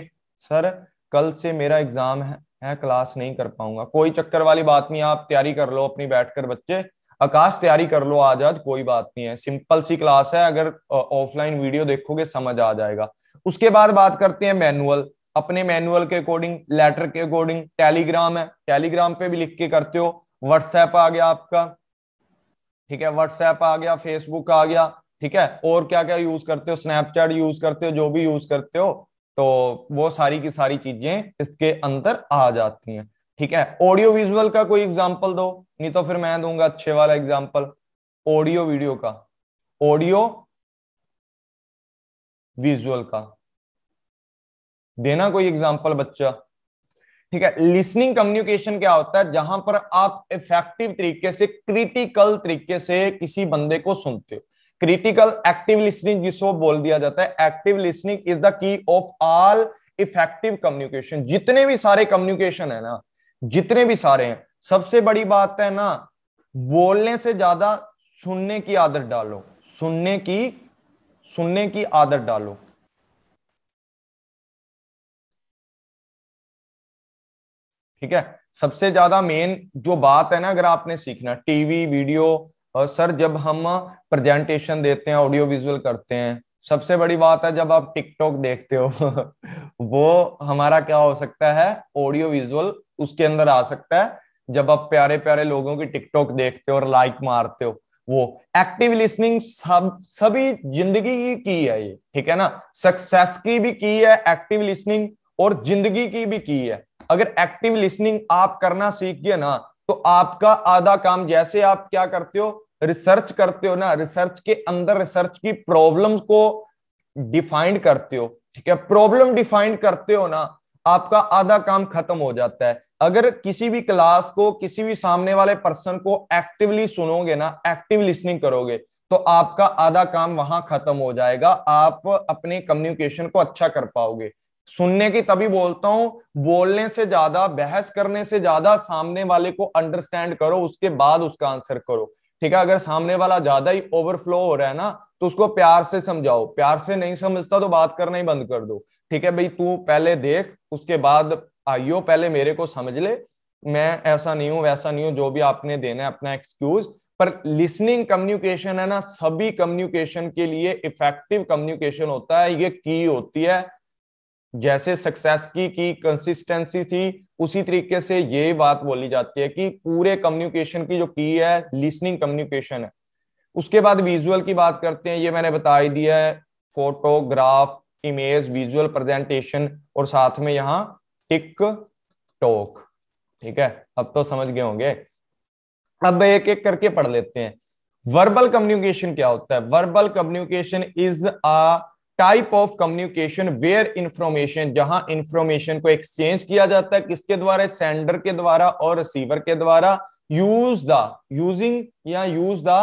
सर कल से मेरा एग्जाम है है क्लास नहीं कर पाऊंगा कोई चक्कर वाली बात नहीं आप तैयारी कर लो अपनी बैठकर बच्चे आकाश तैयारी कर लो आज आज कोई बात नहीं है सिंपल सी क्लास है अगर ऑफलाइन वीडियो देखोगे समझ आ जाएगा उसके बाद बात करते हैं मैनुअल अपने मैनुअल के अकॉर्डिंग लेटर के अकॉर्डिंग टेलीग्राम है टेलीग्राम पे भी लिख के करते हो व्हाट्सएप आ गया आपका ठीक है व्हाट्सएप आ गया फेसबुक आ गया ठीक है और क्या क्या यूज करते हो स्नैपचैट यूज करते हो जो भी यूज करते हो तो वो सारी की सारी चीजें इसके अंदर आ जाती हैं ठीक है ऑडियो विजुअल का कोई एग्जाम्पल दो नहीं तो फिर मैं दूंगा अच्छे वाला एग्जाम्पल ऑडियो वीडियो का ऑडियो विजुअल का देना कोई एग्जाम्पल बच्चा ठीक है लिसनिंग कम्युनिकेशन क्या होता है जहां पर आप इफेक्टिव तरीके से क्रिटिकल तरीके से किसी बंदे को सुनते हो क्रिटिकल एक्टिव लिसनिंग जिसको बोल दिया जाता है active listening is the key of all effective communication जितने भी सारे कम्युनिकेशन है ना जितने भी सारे हैं सबसे बड़ी बात है ना बोलने से ज्यादा सुनने की आदत डालो सुनने की सुनने की आदत डालो ठीक है सबसे ज्यादा मेन जो बात है ना अगर आपने सीखना टीवी वीडियो और सर जब हम प्रेजेंटेशन देते हैं ऑडियो विजुअल करते हैं सबसे बड़ी बात है जब आप टिकटॉक देखते हो वो हमारा क्या हो सकता है ऑडियो विजुअल उसके अंदर आ सकता है जब आप प्यारे प्यारे लोगों की टिकटॉक देखते हो और लाइक मारते हो वो एक्टिव लिसनिंग सब सभी जिंदगी की की है ये ठीक है ना सक्सेस की भी की है एक्टिव लिसनिंग और जिंदगी की भी की है अगर एक्टिव लिसनिंग आप करना सीखिए ना तो आपका आधा काम जैसे आप क्या करते हो रिसर्च करते हो ना रिसर्च के अंदर रिसर्च की प्रॉब्लम को डिफाइंड करते हो ठीक है प्रॉब्लम डिफाइंड करते हो ना आपका आधा काम खत्म हो जाता है अगर किसी भी क्लास को किसी भी सामने वाले पर्सन को एक्टिवली सुनोगे ना एक्टिव लिसनिंग करोगे तो आपका आधा काम वहां खत्म हो जाएगा आप अपने कम्युनिकेशन को अच्छा कर पाओगे सुनने की तभी बोलता हूं बोलने से ज्यादा बहस करने से ज्यादा सामने वाले को अंडरस्टैंड करो उसके बाद उसका आंसर करो ठीक है अगर सामने वाला ज्यादा ही ओवरफ्लो हो रहा है ना तो उसको प्यार से समझाओ प्यार से नहीं समझता तो बात करना ही बंद कर दो ठीक है भाई तू पहले देख उसके बाद आइयो पहले मेरे को समझ ले मैं ऐसा नहीं हूं वैसा नहीं हूं जो भी आपने देना है अपना एक्सक्यूज पर लिसनिंग कम्युनिकेशन है ना सभी कम्युनिकेशन के लिए इफेक्टिव कम्युनिकेशन होता है ये की होती है जैसे सक्सेस की की कंसिस्टेंसी थी उसी तरीके से ये बात बोली जाती है कि पूरे कम्युनिकेशन की जो की है लिसनिंग कम्युनिकेशन है उसके बाद विजुअल की बात करते हैं ये मैंने बता ही दिया है फोटोग्राफ इमेज विजुअल प्रेजेंटेशन और साथ में यहाँ टिक टॉक ठीक है अब तो समझ गए होंगे अब एक एक करके पढ़ लेते हैं वर्बल कम्युनिकेशन क्या होता है verbal communication is a type of communication where information जहां इंफॉर्मेशन को एक्सचेंज किया जाता है किसके द्वारा सेंडर के द्वारा और रिसीवर के द्वारा यूज द यूजिंग या यूज द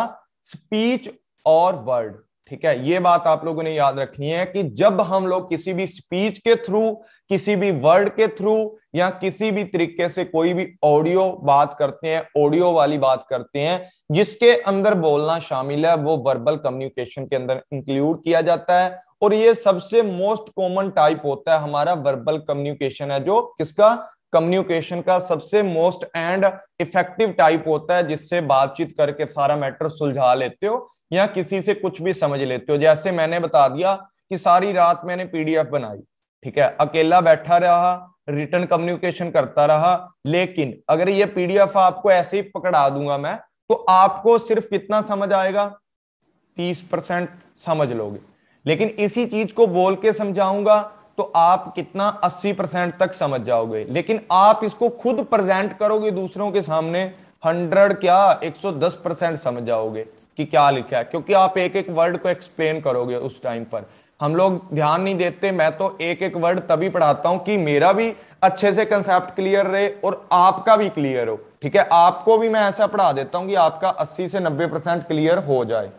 स्पीच और वर्ड ठीक है ये बात आप लोगों ने याद रखनी है कि जब हम लोग किसी भी स्पीच के थ्रू किसी भी वर्ड के थ्रू या किसी भी तरीके से कोई भी ऑडियो बात करते हैं ऑडियो वाली बात करते हैं जिसके अंदर बोलना शामिल है वो वर्बल कम्युनिकेशन के अंदर इंक्लूड किया जाता है और ये सबसे मोस्ट कॉमन टाइप होता है हमारा वर्बल कम्युनिकेशन है जो किसका कम्युनिकेशन का सबसे मोस्ट एंड इफेक्टिव टाइप होता है जिससे बातचीत करके सारा मैटर सुलझा लेते हो या किसी से कुछ भी समझ लेते हो जैसे मैंने बता दिया कि सारी रात मैंने पीडीएफ बनाई ठीक है अकेला बैठा रहा रिटर्न कम्युनिकेशन करता रहा लेकिन अगर ये पीडीएफ आपको ऐसे ही पकड़ा दूंगा मैं तो आपको सिर्फ कितना समझ आएगा तीस परसेंट समझ लोगे लेकिन इसी चीज को बोल के समझाऊंगा तो आप कितना 80 परसेंट तक समझ जाओगे लेकिन आप इसको खुद प्रेजेंट करोगे दूसरों के सामने 100 क्या 110 परसेंट समझ जाओगे कि क्या लिखा है क्योंकि आप एक एक वर्ड को एक्सप्लेन करोगे उस टाइम पर हम लोग ध्यान नहीं देते मैं तो एक एक वर्ड तभी पढ़ाता हूं कि मेरा भी अच्छे से कंसेप्ट क्लियर रहे और आपका भी क्लियर हो ठीक है आपको भी मैं ऐसा पढ़ा देता हूं कि आपका 80 से 90 परसेंट क्लियर हो जाए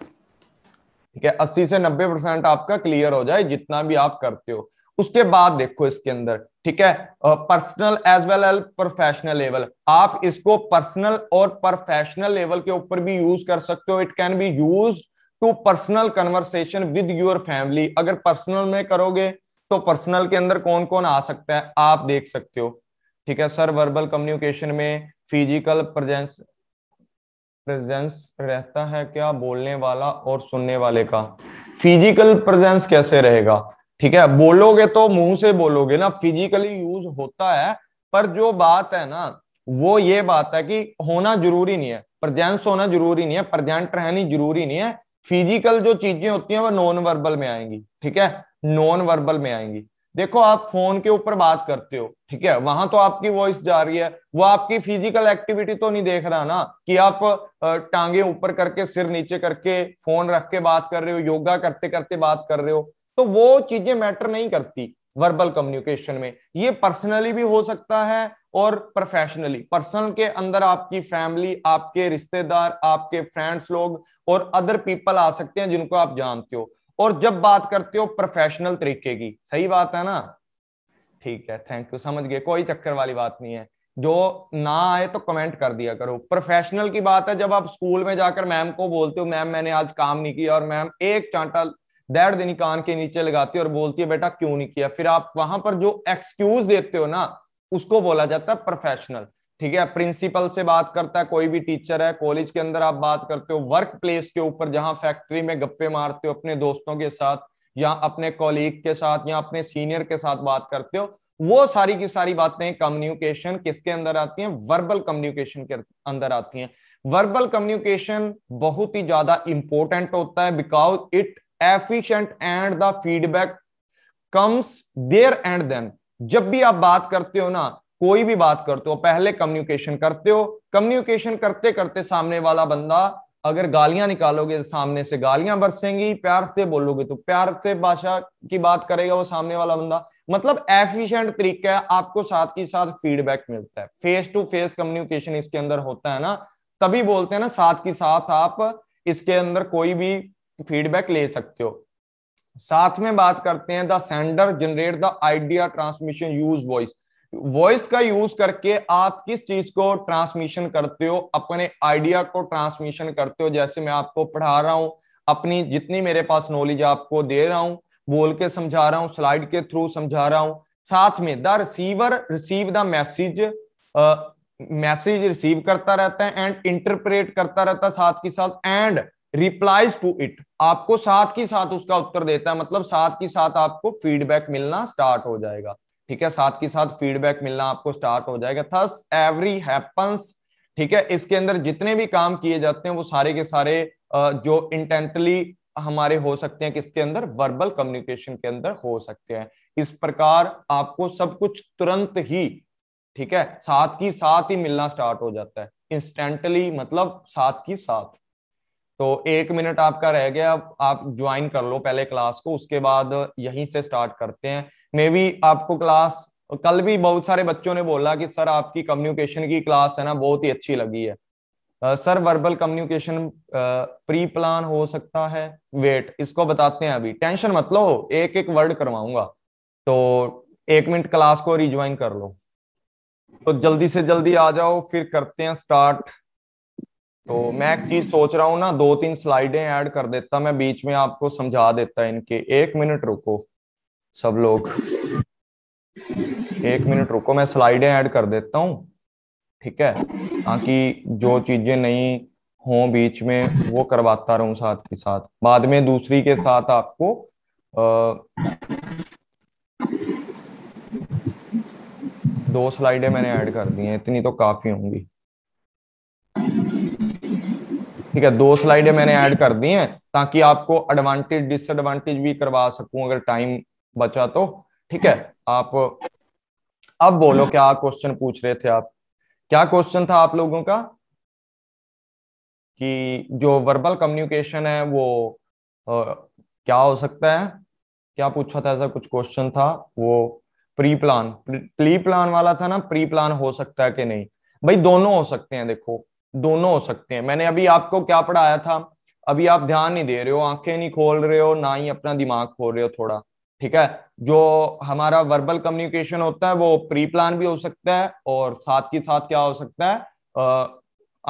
ठीक है अस्सी से नब्बे परसेंट आपका क्लियर हो जाए जितना भी आप करते हो उसके बाद देखो इसके अंदर ठीक है personal as well as professional level आप इसको पर्सनल और प्रोफेशनल लेवल के ऊपर भी यूज कर सकते हो it can be use to personal conversation with your family अगर पर्सनल में करोगे तो पर्सनल के अंदर कौन कौन आ सकता है आप देख सकते हो ठीक है सर वर्बल कम्युनिकेशन में फिजिकल प्रेजेंस प्रेजेंस रहता है क्या बोलने वाला और सुनने वाले का फिजिकल प्रेजेंस कैसे रहेगा ठीक है बोलोगे तो मुंह से बोलोगे ना फिजिकली यूज होता है पर जो बात है ना वो ये बात है कि होना जरूरी नहीं है प्रजेंस होना जरूरी नहीं है प्रजेंट रहनी जरूरी नहीं है फिजिकल जो चीजें होती हैं वो नॉन वर्बल में आएंगी ठीक है नॉन वर्बल में आएंगी देखो आप फोन के ऊपर बात करते हो ठीक है वहां तो आपकी वॉइस जा रही है वो आपकी फिजिकल एक्टिविटी तो नहीं देख रहा ना कि आप टांगे ऊपर करके सिर नीचे करके फोन रख के बात कर रहे हो योगा करते करते बात कर रहे हो तो वो चीजें मैटर नहीं करती वर्बल कम्युनिकेशन में ये पर्सनली भी हो सकता है और प्रोफेशनली पर्सनल के अंदर आपकी फैमिली आपके रिश्तेदार आपके फ्रेंड्स लोग और अदर पीपल आ सकते हैं जिनको आप जानते हो और जब बात करते हो प्रोफेशनल तरीके की सही बात है ना ठीक है थैंक यू समझ गए कोई चक्कर वाली बात नहीं है जो ना आए तो कमेंट कर दिया करो प्रोफेशनल की बात है जब आप स्कूल में जाकर मैम को बोलते हो मैम मैंने आज काम नहीं किया और मैम एक चांटा डेढ़ दिन कान के नीचे लगाती है और बोलती है बेटा क्यों नहीं किया फिर आप वहां पर जो एक्सक्यूज देते हो ना उसको बोला जाता है प्रोफेशनल ठीक है प्रिंसिपल से बात करता है कोई भी टीचर है कॉलेज के अंदर आप बात करते हो वर्क प्लेस के ऊपर जहां फैक्ट्री में गप्पे मारते हो अपने दोस्तों के साथ या अपने कॉलीग के साथ या अपने सीनियर के साथ बात करते हो वो सारी की सारी बातें कम्युनिकेशन किसके अंदर आती हैं वर्बल कम्युनिकेशन के अंदर आती हैं वर्बल कम्युनिकेशन बहुत ही ज्यादा इंपॉर्टेंट होता है because it efficient and the feedback comes there and then जब भी आप बात करते हो ना कोई भी बात करते हो पहले कम्युनिकेशन करते हो कम्युनिकेशन करते करते सामने वाला बंदा अगर गालियां निकालोगे सामने से गालियां बरसेंगी प्यार से बोलोगे तो प्यार से भाषा की बात करेगा वो सामने वाला बंदा मतलब एफिशिएंट तरीका है आपको साथ ही साथ फीडबैक मिलता है फेस टू फेस कम्युनिकेशन इसके अंदर होता है ना तभी बोलते हैं ना साथ के साथ आप इसके अंदर कोई भी फीडबैक ले सकते हो साथ में बात करते हैं the sender generate the idea transmission use voice voice का यूज करके आप किस चीज को ट्रांसमिशन करते हो अपने आइडिया को ट्रांसमिशन करते हो जैसे मैं आपको पढ़ा रहा हूं अपनी जितनी मेरे पास नॉलेज आपको दे रहा हूं बोल के समझा रहा हूँ स्लाइड के थ्रू समझा रहा हूँ साथ में the receiver receive the message message receive करता रहता है एंड इंटरप्रेट करता रहता है साथ के साथ एंड रिप्लाइज टू इट आपको साथ ही साथ उसका उत्तर देता है मतलब साथ ही साथ आपको फीडबैक मिलना स्टार्ट हो जाएगा ठीक है साथ के साथ फीडबैक मिलना आपको स्टार्ट हो जाएगा थस एवरी हैपन्स ठीक है इसके अंदर जितने भी काम किए जाते हैं वो सारे के सारे जो इंटेंटली हमारे हो सकते हैं किसके अंदर वर्बल कम्युनिकेशन के अंदर हो सकते हैं इस प्रकार आपको सब कुछ तुरंत ही ठीक है साथ की साथ ही मिलना स्टार्ट हो जाता है इंस्टेंटली मतलब साथ की साथ तो एक मिनट आपका रह गया आप ज्वाइन कर लो पहले क्लास को उसके बाद यहीं से स्टार्ट करते हैं मे बी आपको क्लास कल भी बहुत सारे बच्चों ने बोला कि सर आपकी कम्युनिकेशन की क्लास है ना बहुत ही अच्छी लगी है sir verbal communication pre plan हो सकता है वेट इसको बताते हैं अभी टेंशन मत लो एक एक वर्ड करवाऊंगा तो एक मिनट क्लास को रिज्वाइन कर लो तो जल्दी से जल्दी आ जाओ फिर करते हैं स्टार्ट तो मैं एक चीज सोच रहा हूं ना दो तीन स्लाइडें ऐड कर देता मैं बीच में आपको समझा देता इनके एक मिनट रुको सब लोग एक मिनट रुको मैं स्लाइडें ऐड कर देता हूँ ठीक है ताकि जो चीजें नहीं हो बीच में वो करवाता रहूं साथ के साथ बाद में दूसरी के साथ आपको आ, दो स्लाइडें मैंने ऐड कर दी हैं इतनी तो काफी होंगी ठीक है दो स्लाइडें मैंने ऐड कर दी हैं ताकि आपको एडवांटेज डिसएडवांटेज भी करवा सकूं अगर टाइम बचा तो ठीक है आप अब बोलो क्या क्वेश्चन पूछ रहे थे आप क्या क्वेश्चन था आप लोगों का कि जो वर्बल कम्युनिकेशन है वो आ, क्या हो सकता है क्या पूछा था ऐसा कुछ क्वेश्चन था वो प्री प्लान प्री प्लान वाला था ना प्री प्लान हो सकता है कि नहीं भाई दोनों हो सकते हैं देखो दोनों हो सकते हैं मैंने अभी आपको क्या पढ़ाया था अभी आप ध्यान नहीं दे रहे हो आंखें नहीं खोल रहे हो ना ही अपना दिमाग खोल रहे हो थोड़ा ठीक है जो हमारा वर्बल कम्युनिकेशन होता है वो प्री प्लान भी हो सकता है और साथ के साथ क्या हो सकता है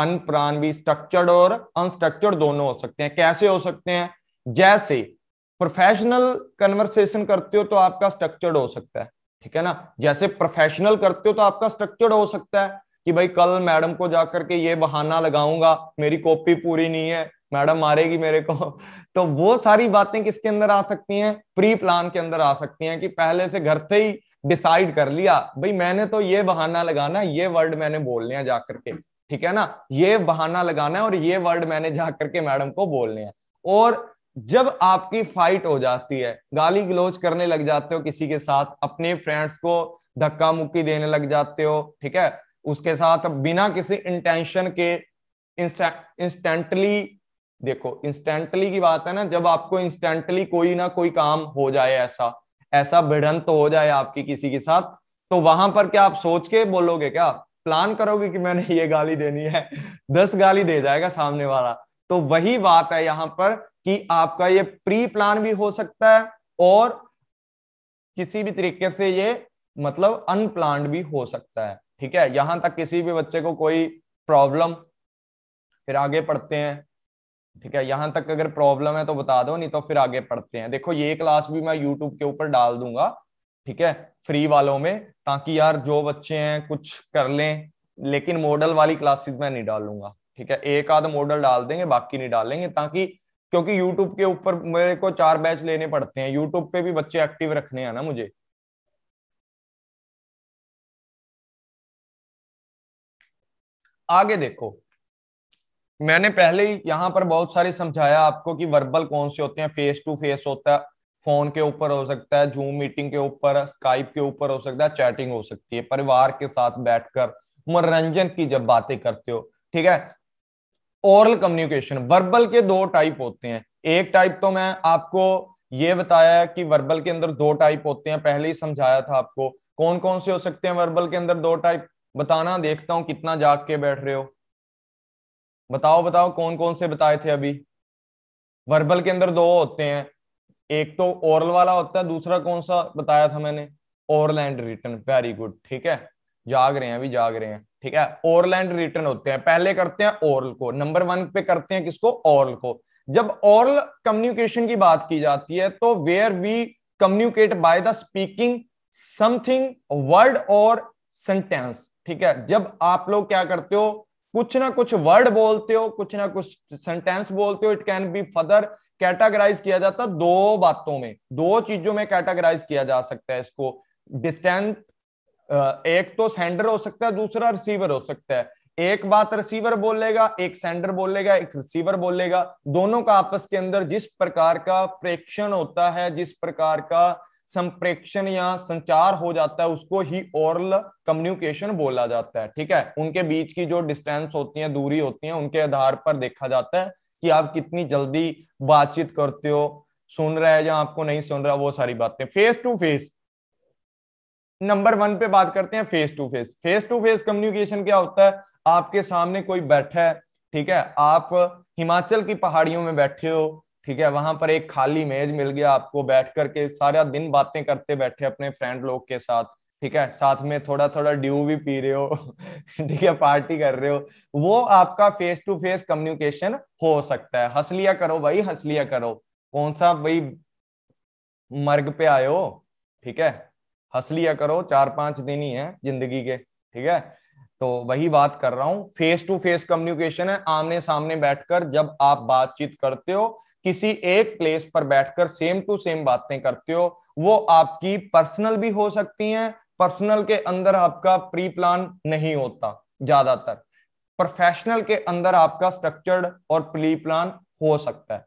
अनप्लान भी स्ट्रक्चर्ड और अनस्ट्रक्चर्ड दोनों हो सकते हैं कैसे हो सकते हैं जैसे प्रोफेशनल कन्वर्सेशन करते हो तो आपका स्ट्रक्चर्ड हो सकता है ठीक है ना जैसे प्रोफेशनल करते हो तो आपका स्ट्रक्चर्ड हो सकता है कि भाई कल मैडम को जाकर के ये बहाना लगाऊंगा मेरी कॉपी पूरी नहीं है मैडम मारेगी मेरे को तो वो सारी बातें किसके अंदर आ सकती हैं प्री प्लान के अंदर आ सकती हैं कि पहले से घर से ही डिसाइड कर लिया भाई मैंने तो ये बहाना लगाना ये वर्ड मैंने बोलने हैं जाकर के ठीक है ना ये बहाना लगाना है और ये वर्ड मैंने जाकर के मैडम को बोलने हैं और जब आपकी फाइट हो जाती है गाली गलोच करने लग जाते हो किसी के साथ अपने फ्रेंड्स को धक्का मुक्की देने लग जाते हो ठीक है उसके साथ बिना किसी इंटेंशन के इंस्टेंटली देखो इंस्टेंटली की बात है ना जब आपको इंस्टेंटली कोई ना कोई काम हो जाए ऐसा ऐसा भिड़ंत तो हो जाए आपकी किसी के साथ तो वहां पर क्या आप सोच के बोलोगे क्या प्लान करोगे कि मैंने ये गाली देनी है दस गाली दे जाएगा सामने वाला तो वही बात है यहां पर कि आपका ये प्री प्लान भी हो सकता है और किसी भी तरीके से ये मतलब अनप्लान भी हो सकता है ठीक है यहां तक किसी भी बच्चे को कोई प्रॉब्लम फिर आगे पढ़ते हैं ठीक है यहां तक अगर प्रॉब्लम है तो बता दो नहीं तो फिर आगे पढ़ते हैं देखो ये क्लास भी मैं यूट्यूब के ऊपर डाल दूंगा ठीक है फ्री वालों में ताकि यार जो बच्चे हैं कुछ कर लें लेकिन मॉडल वाली क्लासेस मैं नहीं डालूंगा ठीक है एक आध मॉडल डाल देंगे बाकी नहीं डालेंगे ताकि क्योंकि यूट्यूब के ऊपर मेरे को चार बैच लेने पड़ते हैं यूट्यूब पे भी बच्चे एक्टिव रखने हैं ना मुझे आगे देखो मैंने पहले ही यहाँ पर बहुत सारी समझाया आपको कि वर्बल कौन से होते हैं फेस टू फेस होता है फोन के ऊपर हो सकता है जूम मीटिंग के ऊपर स्काइप के ऊपर हो सकता है चैटिंग हो सकती है परिवार के साथ बैठकर मनोरंजन की जब बातें करते हो ठीक है ओरल कम्युनिकेशन वर्बल के दो टाइप होते हैं एक टाइप तो मैं आपको ये बताया है कि वर्बल के अंदर दो टाइप होते हैं पहले ही समझाया था आपको कौन कौन से हो सकते हैं वर्बल के अंदर दो टाइप बताना देखता हूं कितना जाग के बैठ रहे हो बताओ बताओ कौन कौन से बताए थे अभी वर्बल के अंदर दो होते हैं एक तो ओरल वाला होता है दूसरा कौन सा बताया था मैंने oral and written very good ठीक है जाग रहे हैं अभी जाग रहे हैं ठीक है ओरल एंड रिटर्न होते हैं पहले करते हैं ओरल को नंबर वन पे करते हैं किसको ओरल को जब ओरल कम्युनिकेशन की बात की जाती है तो where we communicate by the speaking something word और सेंटेंस ठीक है जब आप लोग क्या करते हो कुछ ना कुछ वर्ड बोलते हो कुछ ना कुछ सेंटेंस बोलते हो it can be further categorize किया जाता दो बातों में दो चीजों में कैटेगराइज किया जा सकता है इसको डिस्टेंट एक तो सेंडर हो सकता है दूसरा रिसीवर हो सकता है एक बात रिसीवर बोलेगा एक सेंडर बोलेगा एक रिसीवर बोलेगा दोनों का आपस के अंदर जिस प्रकार का प्रेक्षण होता है जिस प्रकार का संप्रेक्षण या संचार हो जाता है उसको ही ओरल कम्युनिकेशन बोला जाता है ठीक है उनके बीच की जो डिस्टेंस होती है दूरी होती है उनके आधार पर देखा जाता है कि आप कितनी जल्दी बातचीत करते हो सुन रहा है या आपको नहीं सुन रहा वो सारी बातें face to face number one पे बात करते हैं face to face face to face communication क्या होता है आपके सामने कोई बैठा है ठीक है आप हिमाचल की पहाड़ियों में बैठे हो ठीक है वहां पर एक खाली मेज मिल गया आपको बैठ करके सारा दिन बातें करते बैठे अपने फ्रेंड लोग के साथ ठीक है साथ में थोड़ा थोड़ा ड्यू भी पी रहे हो ठीक है पार्टी कर रहे हो वो आपका फेस टू फेस कम्युनिकेशन हो सकता है हसलिया करो भाई हसलिया करो कौन सा भाई मर्ग पे आयो ठीक है हसलिया करो चार पांच दिन ही है जिंदगी के ठीक है तो वही बात कर रहा हूं फेस टू फेस कम्युनिकेशन है आमने सामने बैठकर जब आप बातचीत करते हो किसी एक प्लेस पर बैठकर सेम टू सेम बातें करते हो वो आपकी पर्सनल भी हो सकती हैं पर्सनल के अंदर आपका प्री प्लान नहीं होता ज्यादातर प्रोफेशनल के अंदर आपका स्ट्रक्चर्ड और प्री प्लान हो सकता है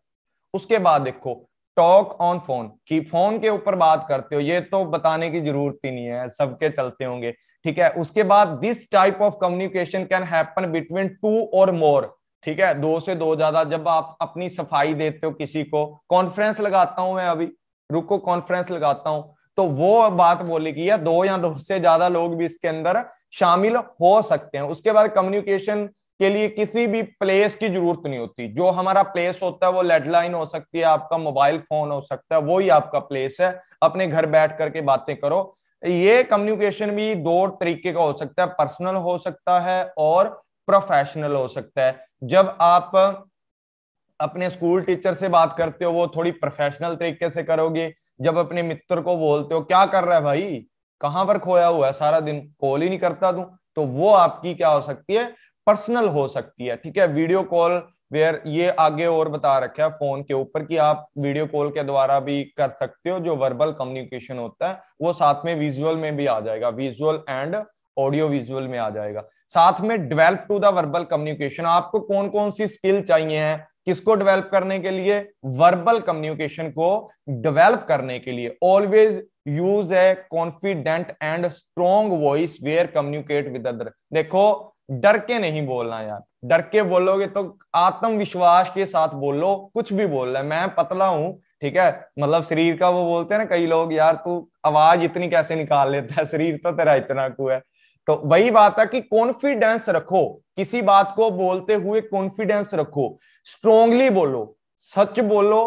उसके बाद देखो टॉक ऑन फोन की फोन के ऊपर बात करते हो ये तो बताने की जरूरत ही नहीं है सबके चलते होंगे ठीक है उसके बाद this type of communication can happen between two और मोर ठीक है दो से दो ज्यादा जब आप अपनी सफाई देते हो किसी को कॉन्फ्रेंस लगाता हूं मैं अभी रुको कॉन्फ्रेंस लगाता हूं तो वो बात बोली कि या दो या दो से ज्यादा लोग भी इसके अंदर शामिल हो सकते हैं उसके बाद कम्युनिकेशन के लिए किसी भी प्लेस की जरूरत नहीं होती जो हमारा प्लेस होता है वो लेडलाइन हो सकती है आपका मोबाइल फोन हो सकता है वो ही आपका प्लेस है अपने घर बैठ करके बातें करो ये कम्युनिकेशन भी दो तरीके का हो सकता है पर्सनल हो सकता है और प्रोफेशनल हो सकता है जब आप अपने स्कूल टीचर से बात करते हो वो थोड़ी प्रोफेशनल तरीके से करोगे जब अपने मित्र को बोलते हो क्या कर रहा है भाई कहां पर खोया हुआ है सारा दिन कॉल ही नहीं करता तू तो वो आपकी क्या हो सकती है पर्सनल हो सकती है ठीक है वीडियो कॉल वेयर ये आगे और बता रखा है फोन के ऊपर कि आप वीडियो कॉल के द्वारा भी कर सकते हो जो वर्बल कम्युनिकेशन होता है वो साथ में विजुअल में भी आ जाएगा विजुअल एंड ऑडियो विजुअल में आ जाएगा साथ में develop to the verbal communication आपको कौन कौन सी स्किल चाहिए हैं किसको डेवलप करने के लिए वर्बल कम्युनिकेशन को डेवलप करने के लिए always use a confident and strong voice where communicate with other देखो डर के नहीं बोलना यार डर के बोलोगे तो आत्मविश्वास के साथ बोलो कुछ भी बोल रहे मैं पतला हूं ठीक है मतलब शरीर का वो बोलते हैं ना कई लोग यार तू आवाज इतनी कैसे निकाल लेता है शरीर तो तेरा इतना कु है तो वही बात है कि कॉन्फिडेंस रखो किसी बात को बोलते हुए कॉन्फिडेंस रखो स्ट्रोंगली बोलो सच बोलो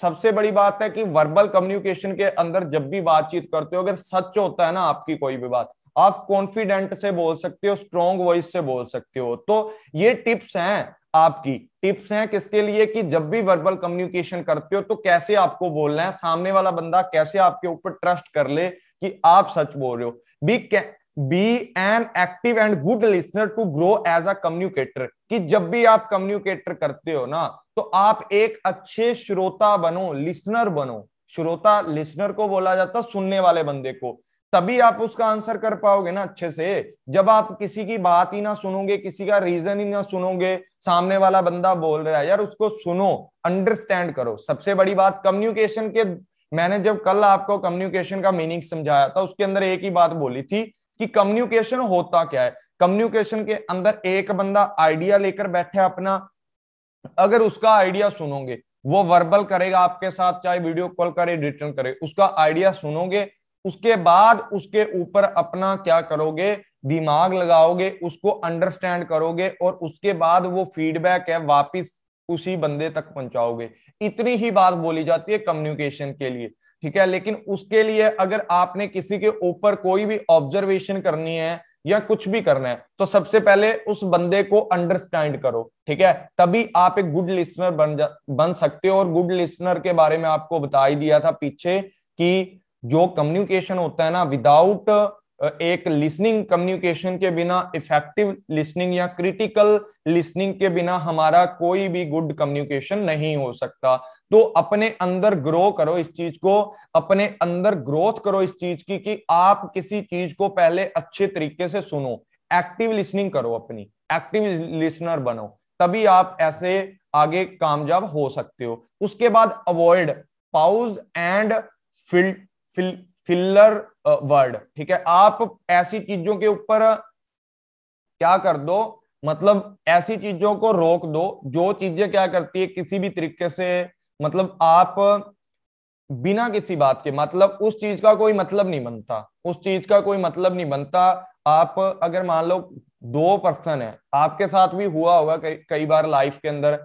सबसे बड़ी बात है कि वर्बल कम्युनिकेशन के अंदर जब भी बातचीत करते हो अगर सच होता है ना आपकी कोई भी बात आप कॉन्फिडेंट से बोल सकते हो स्ट्रोंग वॉइस से बोल सकते हो तो ये टिप्स हैं आपकी टिप्स हैं किसके लिए कि जब भी वर्बल कम्युनिकेशन करते हो तो कैसे आपको बोलना है सामने वाला बंदा कैसे आपके ऊपर ट्रस्ट कर ले कि आप सच बोल रहे हो be be an active and good listener to grow as a communicator कि जब भी आप कम्युनिकेटर करते हो ना तो आप एक अच्छे श्रोता बनो लिस्नर बनो श्रोता लिस्नर को बोला जाता सुनने वाले बंदे को तभी आप उसका आंसर कर पाओगे ना अच्छे से जब आप किसी की बात ही ना सुनोगे किसी का रीजन ही ना सुनोगे सामने वाला बंदा बोल रहा है यार उसको सुनो अंडरस्टैंड करो सबसे बड़ी बात कम्युनिकेशन के मैंने जब कल आपको कम्युनिकेशन का मीनिंग समझाया था उसके अंदर एक ही बात बोली थी कि कम्युनिकेशन होता क्या है कम्युनिकेशन के अंदर एक बंदा आइडिया लेकर बैठे अपना अगर उसका आइडिया सुनोगे वो वर्बल करेगा आपके साथ चाहे वीडियो कॉल करे रिटर्न करे उसका आइडिया सुनोगे उसके बाद उसके ऊपर अपना क्या करोगे दिमाग लगाओगे उसको अंडरस्टैंड करोगे और उसके बाद वो फीडबैक है वापिस उसी बंदे तक पहुंचाओगे इतनी ही बात बोली जाती है कम्युनिकेशन के लिए ठीक है लेकिन उसके लिए अगर आपने किसी के ऊपर कोई भी ऑब्जर्वेशन करनी है या कुछ भी करना है तो सबसे पहले उस बंदे को अंडरस्टैंड करो ठीक है तभी आप एक गुड लिस्नर बन जा बन सकते हो और गुड लिस्नर के बारे में आपको बता ही दिया था पीछे कि जो कम्युनिकेशन होता है ना विदाउट एक लिसनिंग कम्युनिकेशन के बिना इफेक्टिव लिसनिंग या क्रिटिकल लिसनिंग के बिना हमारा कोई भी गुड कम्युनिकेशन नहीं हो सकता तो अपने अंदर ग्रो करो इस चीज को अपने अंदर ग्रोथ करो इस चीज की कि आप किसी चीज को पहले अच्छे तरीके से सुनो एक्टिव लिसनिंग करो अपनी एक्टिव लिसनर बनो तभी आप ऐसे आगे कामयाब हो सकते हो उसके बाद avoid pause and fill, fill, filler word ठीक है आप ऐसी चीजों के ऊपर क्या कर दो मतलब ऐसी चीजों को रोक दो जो चीजें क्या करती है किसी भी तरीके से मतलब आप बिना किसी बात के मतलब उस चीज का कोई मतलब नहीं बनता उस चीज का कोई मतलब नहीं बनता आप अगर मान लो दो पर्सन है आपके साथ भी हुआ होगा कई कई बार लाइफ के अंदर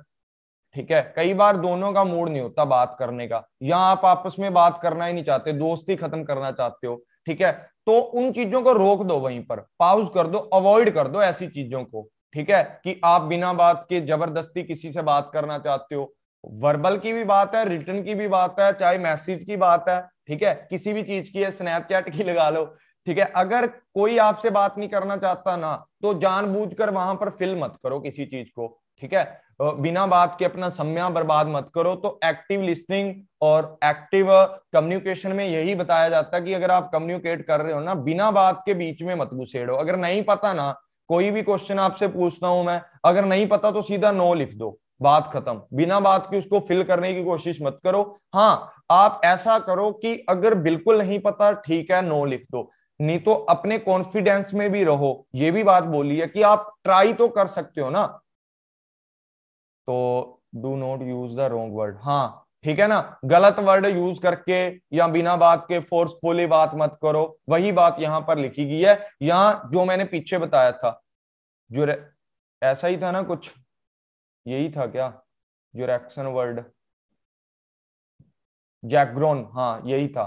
ठीक है कई बार दोनों का मूड नहीं होता बात करने का या आप आपस में बात करना ही नहीं चाहते दोस्ती खत्म करना चाहते हो ठीक है तो उन चीजों को रोक दो वहीं पर पाउज कर दो अवॉइड कर दो ऐसी चीजों को ठीक है कि आप बिना बात के जबरदस्ती किसी से बात करना चाहते हो वर्बल की भी बात है रिटर्न की भी बात है चाहे मैसेज की बात है ठीक है किसी भी चीज की है स्नैपचैट की लगा लो ठीक है अगर कोई आपसे बात नहीं करना चाहता ना तो जानबूझकर वहां पर फिल मत करो किसी चीज को ठीक है बिना बात के अपना समय बर्बाद मत करो तो एक्टिव लिस्निंग और एक्टिव कम्युनिकेशन में यही बताया जाता है कि अगर आप कम्युनिकेट कर रहे हो ना बिना बात के बीच में मत घुसेड़ो अगर नहीं पता ना कोई भी क्वेश्चन आपसे पूछता हूं मैं अगर नहीं पता तो सीधा नो लिख दो बात खत्म बिना बात के उसको फिल करने की कोशिश मत करो हाँ आप ऐसा करो कि अगर बिल्कुल नहीं पता ठीक है नो लिख दो नहीं तो अपने कॉन्फिडेंस में भी रहो ये भी बात बोली है कि आप ट्राई तो कर सकते हो ना तो do not use the wrong word हाँ ठीक है ना गलत वर्ड यूज करके या बिना बात के फोर्सफुली बात मत करो वही बात यहां पर लिखी गई है यहां जो मैंने पीछे बताया था जो ऐसा ही था ना कुछ यही था क्या जो रेक्शन वर्ड जैग्रोन हाँ यही था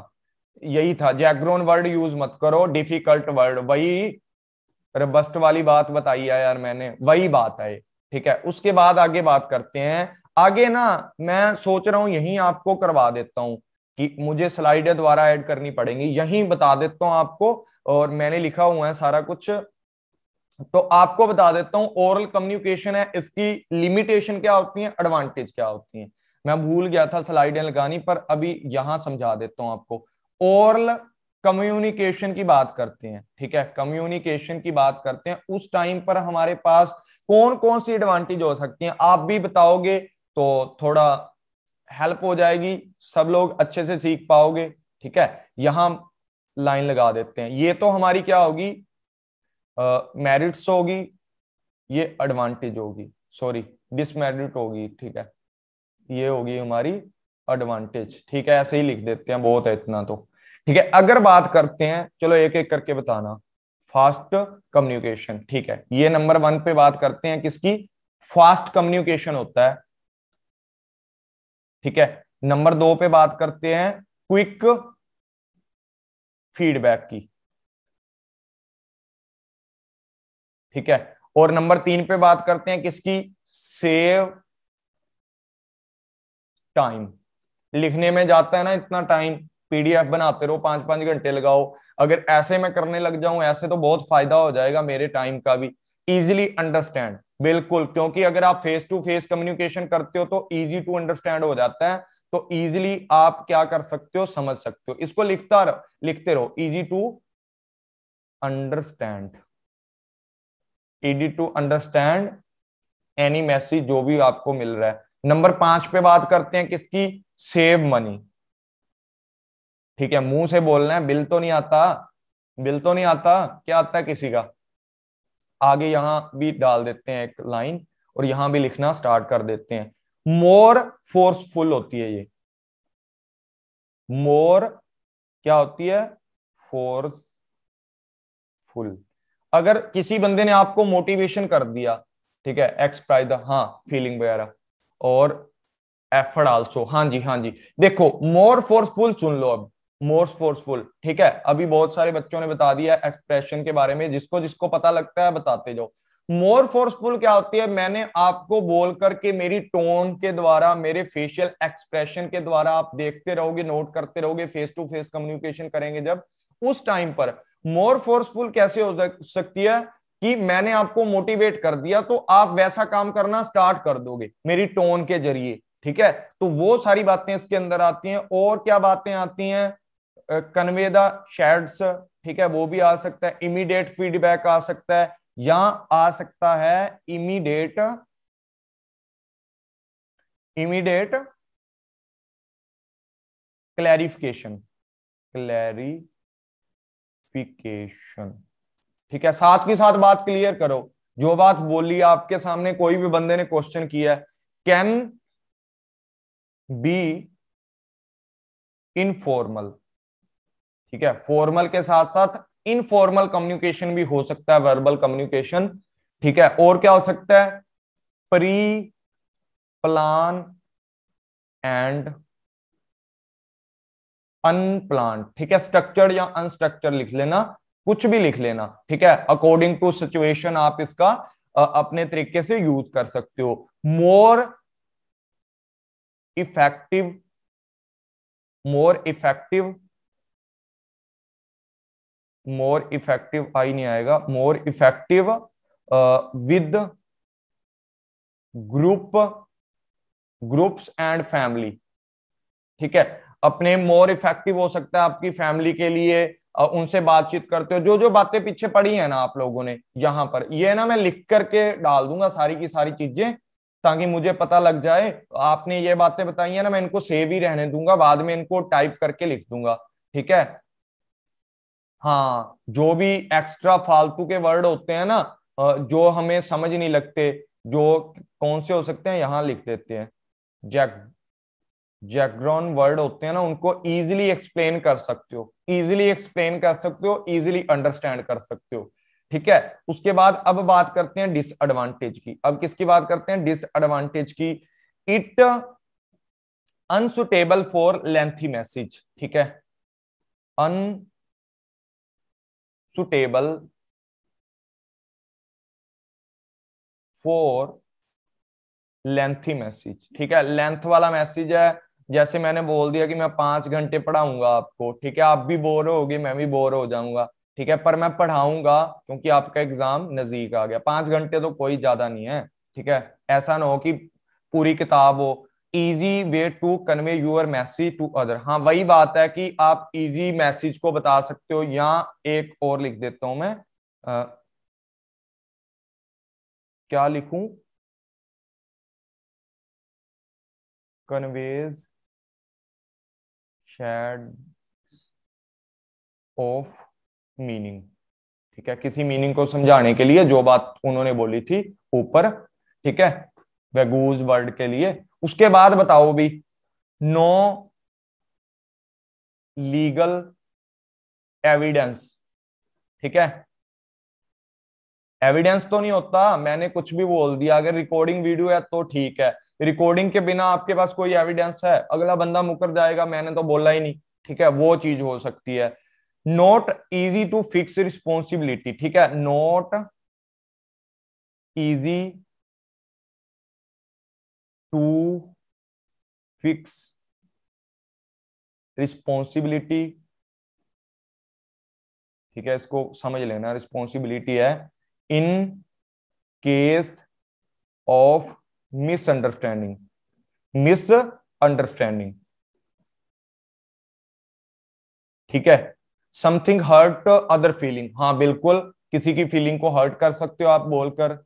यही था जैग्रोन वर्ड यूज मत करो डिफिकल्ट वर्ड वही रबस्ट वाली बात बताई है यार मैंने वही बात है ठीक है उसके बाद आगे बात करते हैं आगे ना मैं सोच रहा हूं यहीं आपको करवा देता हूं कि मुझे स्लाइड द्वारा ऐड करनी पड़ेंगी यहीं बता देता हूं आपको और मैंने लिखा हुआ है सारा कुछ तो आपको बता देता हूं ओरल कम्युनिकेशन है इसकी लिमिटेशन क्या होती है एडवांटेज क्या होती है मैं भूल गया था स्लाइडें लगानी पर अभी यहां समझा देता हूं आपको ओरल कम्युनिकेशन की बात करते हैं ठीक है कम्युनिकेशन की बात करते हैं उस टाइम पर हमारे पास कौन कौन सी एडवांटेज हो सकती है आप भी बताओगे तो थोड़ा हेल्प हो जाएगी सब लोग अच्छे से सीख पाओगे ठीक है यहां लाइन लगा देते हैं ये तो हमारी क्या होगी मेरिट्स होगी ये एडवांटेज होगी सॉरी डिसमेरिट होगी ठीक है ये होगी हमारी एडवांटेज ठीक है ऐसे ही लिख देते हैं बहुत है इतना तो ठीक है अगर बात करते हैं चलो एक एक करके बताना फास्ट कम्युनिकेशन ठीक है ये नंबर वन पे बात करते हैं किसकी फास्ट कम्युनिकेशन होता है ठीक है नंबर दो पे बात करते हैं क्विक फीडबैक की ठीक है और नंबर तीन पे बात करते हैं किसकी सेव टाइम लिखने में जाता है ना इतना टाइम पीडीएफ बनाते रहो पांच पांच घंटे लगाओ अगर ऐसे में करने लग जाऊं ऐसे तो बहुत फायदा हो जाएगा मेरे टाइम का भी इजिली अंडरस्टैंड बिल्कुल क्योंकि अगर आप फेस टू फेस कम्युनिकेशन करते हो तो इजी टू अंडरस्टैंड हो जाता है तो इजिली आप क्या कर सकते हो समझ सकते हो इसको लिखता रहो लिखते रहो easy to understand easy to understand any message जो भी आपको मिल रहा है नंबर पांच पे बात करते हैं किसकी सेव मनी ठीक है मुंह से बोलना है बिल तो नहीं आता बिल तो नहीं आता क्या आता है किसी का आगे यहां भी डाल देते हैं एक लाइन और यहां भी लिखना स्टार्ट कर देते हैं मोर फोर्सफुल होती है ये मोर क्या होती है फोर्सफुल अगर किसी बंदे ने आपको मोटिवेशन कर दिया ठीक है एक्स प्राइज हाँ फीलिंग वगैरह और एफर्ट आल्सो हाँ जी हाँ जी देखो मोर फोर्सफुल सुन लो अब मोस्ट फोर्सफुल ठीक है अभी बहुत सारे बच्चों ने बता दिया एक्सप्रेशन के बारे में जिसको जिसको पता लगता है बताते जाओ मोर फोर्सफुल क्या होती है मैंने आपको बोल करके मेरी टोन के द्वारा मेरे फेशियल एक्सप्रेशन के द्वारा आप देखते रहोगे नोट करते रहोगे फेस टू फेस कम्युनिकेशन करेंगे जब उस टाइम पर मोर फोर्सफुल कैसे हो सकती है कि मैंने आपको मोटिवेट कर दिया तो आप वैसा काम करना स्टार्ट कर दोगे मेरी टोन के जरिए ठीक है तो वो सारी बातें इसके अंदर आती हैं और क्या बातें आती हैं कन्वे द शेड्स ठीक है वो भी आ सकता है इमीडिएट फीडबैक आ सकता है या आ सकता है इमीडिएट इमीडिएट क्लैरिफिकेशन क्लैरिफिकेशन ठीक है साथ के साथ बात क्लियर करो जो बात बोली आपके सामने कोई भी बंदे ने क्वेश्चन किया है कैन बी इनफॉर्मल ठीक है फॉर्मल के साथ साथ इनफॉर्मल कम्युनिकेशन भी हो सकता है वर्बल कम्युनिकेशन ठीक है और क्या हो सकता है प्री प्लान एंड अनप्लान ठीक है स्ट्रक्चर या अनस्ट्रक्चर लिख लेना कुछ भी लिख लेना ठीक है अकॉर्डिंग टू सिचुएशन आप इसका अपने तरीके से यूज कर सकते हो more effective more effective more effective आई नहीं आएगा more effective with group groups and family ठीक है अपने मोर इफेक्टिव हो सकता है आपकी फैमिली के लिए uh, उनसे बातचीत करते हो जो जो बातें पीछे पड़ी है ना आप लोगों ने यहाँ पर ये ना मैं लिख करके डाल दूंगा सारी की सारी चीजें ताकि मुझे पता लग जाए आपने ये बातें बताई है ना मैं इनको सेव ही रहने दूंगा बाद में इनको टाइप करके लिख दूंगा ठीक है हाँ जो भी एक्स्ट्रा फालतू के वर्ड होते हैं ना जो हमें समझ नहीं लगते जो कौन से हो सकते हैं यहाँ लिख देते हैं जैक जैक्रॉन वर्ड होते हैं ना उनको इजिली एक्सप्लेन कर सकते हो इजिली एक्सप्लेन कर सकते हो इजिली अंडरस्टैंड कर सकते हो ठीक है उसके बाद अब बात करते हैं डिसएडवांटेज की अब किसकी बात करते हैं डिसएडवांटेज की it unsuitable for lengthy message ठीक है अन suitable for lengthy मैसेज ठीक है length वाला message है जैसे मैंने बोल दिया कि मैं पांच घंटे पढ़ाऊंगा आपको ठीक है आप भी बोर होगे मैं भी बोर हो जाऊंगा ठीक है पर मैं पढ़ाऊंगा क्योंकि आपका एग्जाम नजदीक आ गया पांच घंटे तो कोई ज्यादा नहीं है ठीक है ऐसा ना हो कि पूरी किताब हो easy way to convey your message to other हाँ वही बात है कि आप इजी मैसेज को बता सकते हो या एक और लिख देता हूं मैं आ, क्या लिखूं कन्वेज शेड ऑफ मीनिंग ठीक है किसी मीनिंग को समझाने के लिए जो बात उन्होंने बोली थी ऊपर ठीक है वेगूज वर्ड के लिए उसके बाद बताओ भी नो लीगल एविडेंस ठीक है एविडेंस तो नहीं होता मैंने कुछ भी बोल दिया अगर रिकॉर्डिंग वीडियो है तो ठीक है रिकॉर्डिंग के बिना आपके पास कोई एविडेंस है अगला बंदा मुकर जाएगा मैंने तो बोला ही नहीं ठीक है वो चीज हो सकती है not easy to fix responsibility ठीक है not easy to fix responsibility ठीक है इसको समझ लेना रिस्पॉन्सिबिलिटी है in case of misunderstanding misunderstanding ठीक है समथिंग हर्ट अदर फीलिंग हाँ बिल्कुल किसी की फीलिंग को हर्ट कर सकते हो आप बोलकर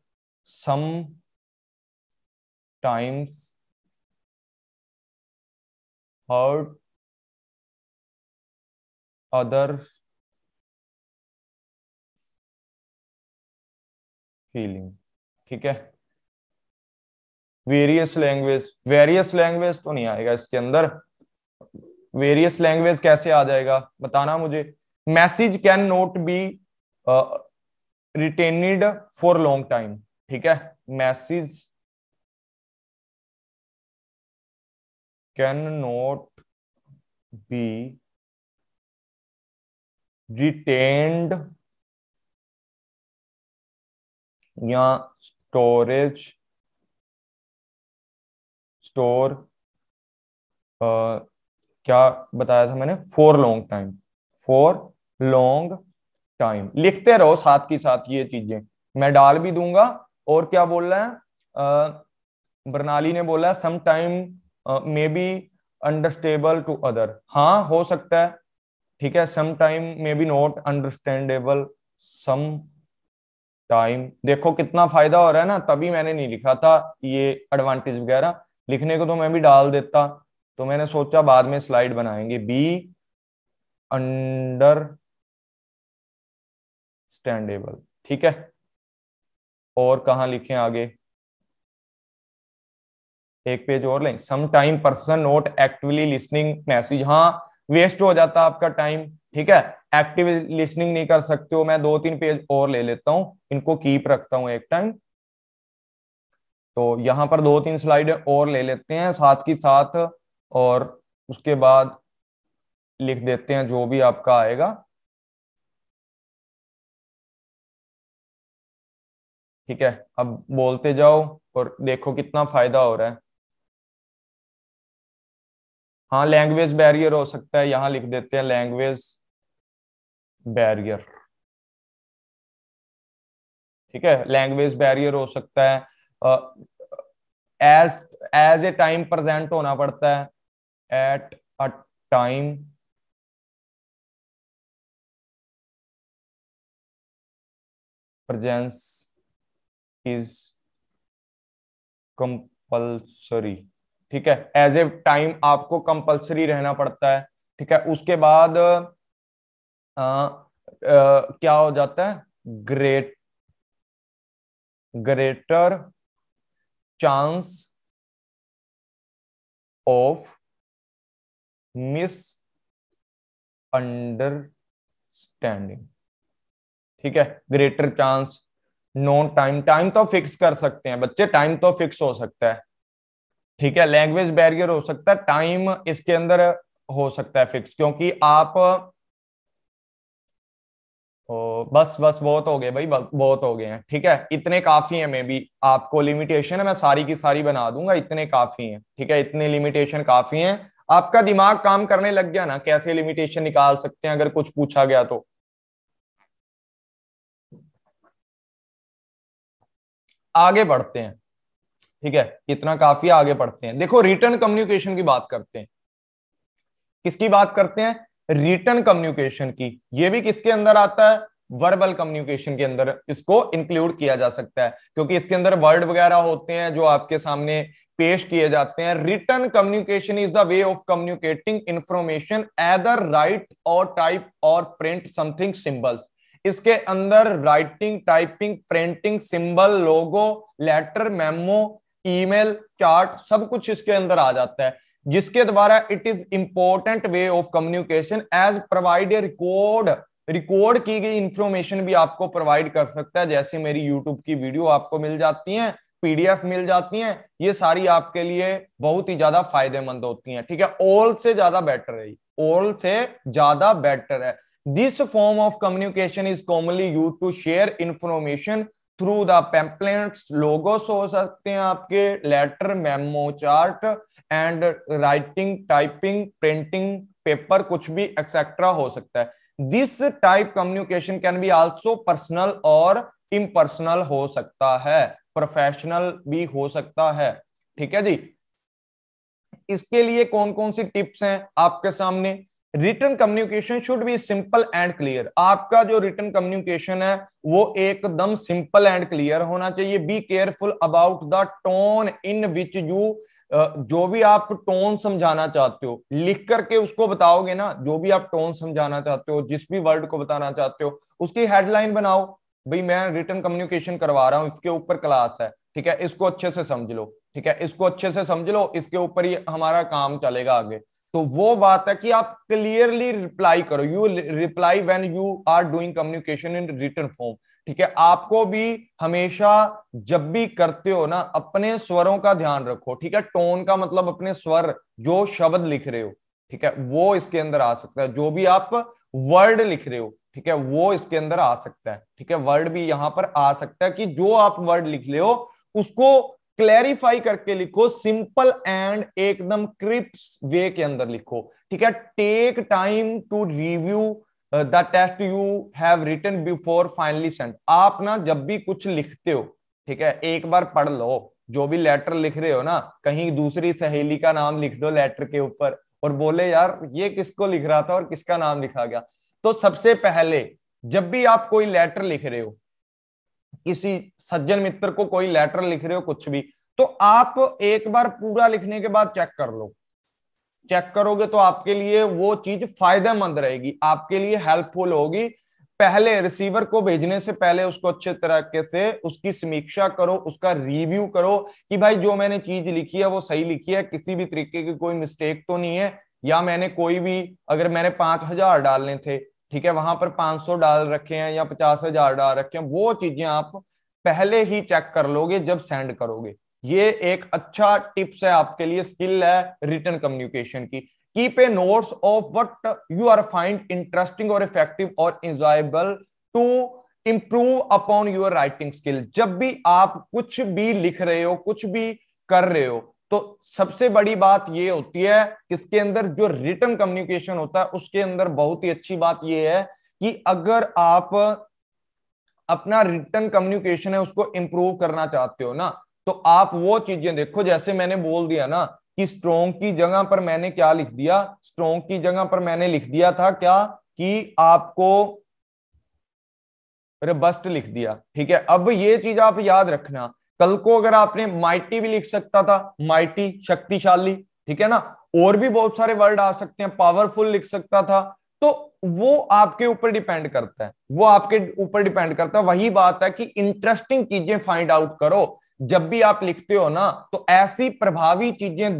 some times hurt others feeling ठीक है वेरियस लैंग्वेज वेरियस लैंग्वेज तो नहीं आएगा इसके अंदर वेरियस लैंग्वेज कैसे आ जाएगा बताना मुझे message can not be retained for long time ठीक है message can not be retained या स्टोरेज स्टोर uh, क्या बताया था मैंने for long time for long time लिखते रहो साथ के साथ ये चीजें मैं डाल भी दूंगा और क्या बोल रहा है uh, बर्नाली ने बोला है some time may be understandable to other हाँ हो सकता है ठीक है some time may be not understandable some time देखो कितना फायदा हो रहा है ना तभी मैंने नहीं लिखा था ये एडवांटेज वगैरह लिखने को तो मैं भी डाल देता तो मैंने सोचा बाद में स्लाइड बनाएंगे बी अंडर स्टैंडेबल ठीक है और कहा लिखें आगे एक पेज और लें some time person not actively listening message हाँ वेस्ट हो जाता आपका टाइम ठीक है एक्टिव लिसनिंग नहीं कर सकते हो मैं दो तीन पेज और ले लेता हूँ इनको कीप रखता हूं एक टाइम तो यहां पर दो तीन स्लाइड और ले लेते हैं साथ की साथ और उसके बाद लिख देते हैं जो भी आपका आएगा ठीक है अब बोलते जाओ और देखो कितना फायदा हो रहा है हाँ लैंग्वेज बैरियर हो सकता है यहां लिख देते हैं लैंग्वेज बैरियर ठीक है लैंग्वेज बैरियर हो सकता है as as a time present होना पड़ता है at a time presence is compulsory ठीक है एज ए टाइम आपको कंपल्सरी रहना पड़ता है ठीक है उसके बाद आ, आ, क्या हो जाता है great greater chance of misunderstanding ठीक है greater chance no time time तो फिक्स कर सकते हैं बच्चे टाइम तो फिक्स हो सकता है ठीक है लैंग्वेज बैरियर हो सकता है टाइम इसके अंदर हो सकता है फिक्स क्योंकि आप ओ, बस बस बहुत हो गए भाई बहुत हो गए हैं ठीक है इतने काफी हैं मे भी आपको लिमिटेशन है मैं सारी की सारी बना दूंगा इतने काफी हैं ठीक है इतने लिमिटेशन काफी हैं आपका दिमाग काम करने लग गया ना कैसे लिमिटेशन निकाल सकते हैं अगर कुछ पूछा गया तो आगे बढ़ते हैं ठीक है इतना काफी आगे पढ़ते हैं देखो रिटर्न कम्युनिकेशन की बात करते हैं किसकी बात करते हैं रिटर्न कम्युनिकेशन की यह भी किसके अंदर आता है वर्बल कम्युनिकेशन के अंदर इसको इंक्लूड किया जा सकता है क्योंकि इसके अंदर वर्ड वगैरह होते हैं जो आपके सामने पेश किए जाते हैं written communication is the way of communicating information either write और टाइप और प्रिंट समथिंग सिंबल्स इसके अंदर writing typing printing symbol logo letter memo email chart सब कुछ इसके अंदर आ जाता है जिसके द्वारा it is important way of communication as provide a record record की गई इंफॉर्मेशन भी आपको प्रोवाइड कर सकता है जैसे मेरी यूट्यूब की वीडियो आपको मिल जाती है पीडीएफ मिल जाती है ये सारी आपके लिए बहुत ही ज्यादा फायदेमंद होती है ठीक है ऑल से ज्यादा बेटर है ऑल से ज्यादा बेटर है this form of communication is commonly use to share information through the pamphlets logos हो सकते हैं आपके letter memo chart and writing typing printing paper कुछ भी एक्सेट्रा हो सकता है this type communication can be also personal और इम्पर्सनल हो सकता है प्रोफेशनल भी हो सकता है ठीक है जी इसके लिए कौन कौन सी टिप्स हैं आपके सामने written communication should be simple and clear आपका जो रिटर्न कम्युनिकेशन है वो एकदम सिंपल एंड क्लियर होना चाहिए be careful about the tone in which you जो भी आप टोन समझाना चाहते हो लिख करके उसको बताओगे ना जो भी आप टोन समझाना चाहते हो जिस भी वर्ड को बताना चाहते हो उसकी हेडलाइन बनाओ भाई मैं रिटर्न कम्युनिकेशन करवा रहा हूं इसके ऊपर क्लास है ठीक है इसको अच्छे से समझ लो ठीक है इसको अच्छे से समझ लो इसके ऊपर ही हमारा काम चलेगा आगे तो वो बात है कि आप क्लियरली रिप्लाई करो you reply when you are doing communication in return form ठीक है आपको भी हमेशा जब भी करते हो ना अपने स्वरों का ध्यान रखो ठीक है टोन का मतलब अपने स्वर जो शब्द लिख रहे हो ठीक है वो इसके अंदर आ सकता है जो भी आप वर्ड लिख रहे हो ठीक है वो इसके अंदर आ सकता है ठीक है वर्ड भी यहां पर आ सकता है कि जो आप वर्ड लिख रहे हो उसको क्लैरिफाई करके लिखो सिंपल एंड एकदम क्रिप्स वे के अंदर लिखो ठीक है take time to review the test you have written before finally send आप ना जब भी कुछ लिखते हो ठीक है एक बार पढ़ लो जो भी लेटर लिख रहे हो ना कहीं दूसरी सहेली का नाम लिख दो लेटर के ऊपर और बोले यार ये किसको लिख रहा था और किसका नाम लिखा गया तो सबसे पहले जब भी आप कोई लेटर लिख रहे हो किसी सज्जन मित्र को कोई लेटर लिख रहे हो कुछ भी तो आप एक बार पूरा लिखने के बाद चेक कर लो चेक करोगे तो आपके लिए वो चीज फायदेमंद रहेगी आपके लिए हेल्पफुल होगी पहले रिसीवर को भेजने से पहले उसको अच्छे तरीके से उसकी समीक्षा करो उसका रिव्यू करो कि भाई जो मैंने चीज लिखी है वो सही लिखी है किसी भी तरीके की कोई मिस्टेक तो नहीं है या मैंने कोई भी अगर मैंने पांच हजार डालने थे ठीक है वहां पर 500 डाल रखे हैं या पचास हजार डाल रखे हैं वो चीजें आप पहले ही चेक कर लोगे जब सेंड करोगे ये एक अच्छा टिप्स है आपके लिए स्किल है रिटर्न कम्युनिकेशन की keep a notes of what you are find interesting और इफेक्टिव और enjoyable to improve upon your writing skill जब भी आप कुछ भी लिख रहे हो कुछ भी कर रहे हो तो सबसे बड़ी बात यह होती है किसके अंदर जो रिटर्न कम्युनिकेशन होता है उसके अंदर बहुत ही अच्छी बात यह है कि अगर आप अपना रिटर्न कम्युनिकेशन है उसको इंप्रूव करना चाहते हो ना तो आप वो चीजें देखो जैसे मैंने बोल दिया ना कि स्ट्रोंग की जगह पर मैंने क्या लिख दिया स्ट्रोंग की जगह पर मैंने लिख दिया था क्या कि आपको रबस्ट लिख दिया ठीक है अब ये चीज आप याद रखना कल को अगर आपने माइटी भी लिख सकता था माइटी शक्तिशाली ठीक है ना और भी बहुत सारे वर्ड आ सकते हैं पावरफुल लिख सकता था तो वो आपके ऊपर डिपेंड करता है वो आपके ऊपर डिपेंड करता है वही बात है कि इंटरेस्टिंग चीजें फाइंड आउट करो जब भी आप लिखते हो ना तो ऐसी प्रभावी चीजें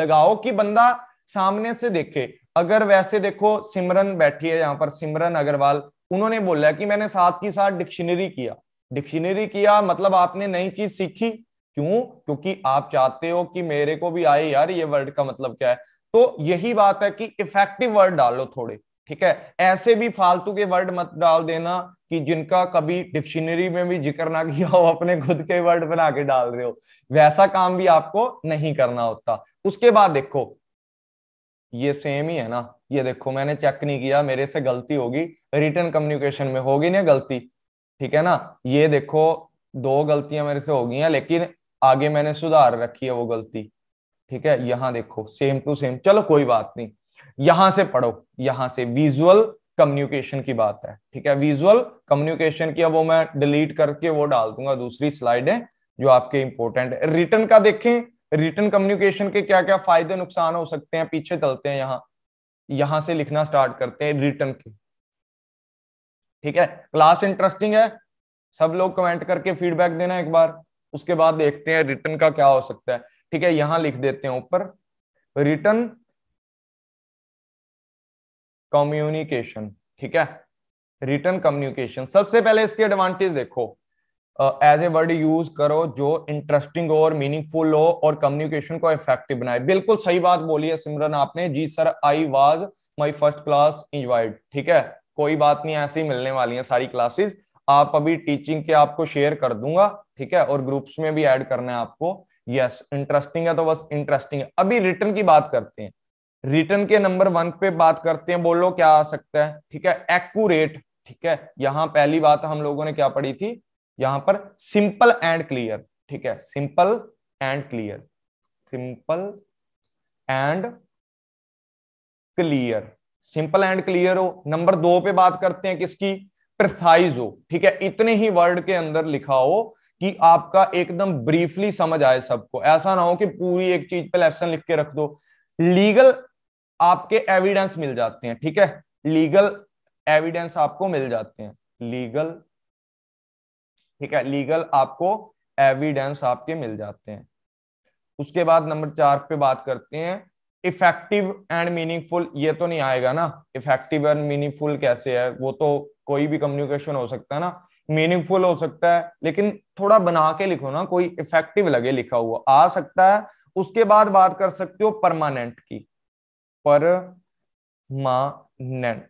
लगाओ कि बंदा सामने से देखे अगर वैसे देखो सिमरन बैठी है यहाँ पर सिमरन अग्रवाल उन्होंने बोला कि मैंने साथ ही साथ डिक्शनरी किया डिक्शनरी किया मतलब आपने नई चीज सीखी क्यों क्योंकि आप चाहते हो कि मेरे को भी आए यार ये वर्ड का मतलब क्या है तो यही बात है कि इफेक्टिव वर्ड डालो थोड़े ठीक है ऐसे भी फालतू के वर्ड मत डाल देना कि जिनका कभी डिक्शनरी में भी जिक्र ना किया हो अपने खुद के वर्ड बना के डाल रहे हो वैसा काम भी आपको नहीं करना होता उसके बाद देखो ये सेम ही है ना ये देखो मैंने चेक नहीं किया मेरे से गलती होगी रिटर्न कम्युनिकेशन में होगी ना गलती ठीक है ना ये देखो दो गलतियां मेरे से हो गई हैं लेकिन आगे मैंने सुधार रखी है वो गलती ठीक है यहां देखो सेम टू सेम चलो कोई बात नहीं यहां से पढ़ो यहां से विजुअल कम्युनिकेशन की बात है ठीक है विजुअल कम्युनिकेशन की अब वो मैं डिलीट करके वो डाल दूंगा दूसरी स्लाइड है जो आपके इंपॉर्टेंट रिटर्न का देखें रिटर्न कम्युनिकेशन के क्या क्या फायदे नुकसान हो सकते हैं पीछे चलते हैं यहाँ यहां से लिखना स्टार्ट करते हैं रिटर्न के ठीक है क्लास इंटरेस्टिंग है सब लोग कमेंट करके फीडबैक देना एक बार उसके बाद देखते हैं रिटर्न का क्या हो सकता है ठीक है यहां लिख देते हैं ऊपर रिटर्न कम्युनिकेशन ठीक है रिटर्न कम्युनिकेशन सबसे पहले इसके एडवांटेज देखो एज ए वर्ड यूज करो जो इंटरेस्टिंग हो और मीनिंगफुल हो और कम्युनिकेशन को इफेक्टिव बनाए बिल्कुल सही बात बोली है सिमरन आपने जी sir I was my first class enjoyed ठीक है कोई बात नहीं ऐसे ही मिलने वाली है सारी क्लासेस आप अभी टीचिंग के आपको शेयर कर दूंगा ठीक है और ग्रुप्स में भी ऐड करना है आपको यस yes, इंटरेस्टिंग है तो बस इंटरेस्टिंग है अभी रिटर्न की बात करते हैं रिटर्न के नंबर वन पे बात करते हैं बोलो क्या आ सकता है ठीक है एक्यूरेट ठीक है यहां पहली बात हम लोगों ने क्या पढ़ी थी यहां पर सिंपल एंड क्लियर ठीक है simple and clear simple and clear simple and clear हो नंबर दो पे बात करते हैं किसकी प्रिसाइज हो ठीक है इतने ही वर्ड के अंदर लिखा हो कि आपका एकदम ब्रीफली समझ आए सबको ऐसा ना हो कि पूरी एक चीज पे लेसन लिख के रख दो लीगल आपके एविडेंस मिल जाते हैं ठीक है लीगल एविडेंस आपको मिल जाते हैं लीगल ठीक है लीगल आपको एविडेंस आपके मिल जाते हैं उसके बाद नंबर चार पे बात करते हैं इफेक्टिव एंड मीनिंगफुल ये तो नहीं आएगा ना इफेक्टिव एंड मीनिंगफुल कैसे है वो तो कोई भी कम्युनिकेशन हो सकता है ना मीनिंगफुल हो सकता है लेकिन थोड़ा बना के लिखो ना कोई इफेक्टिव लगे लिखा हुआ आ सकता है उसके बाद बात कर सकते हो परमानेंट की पर मानेंट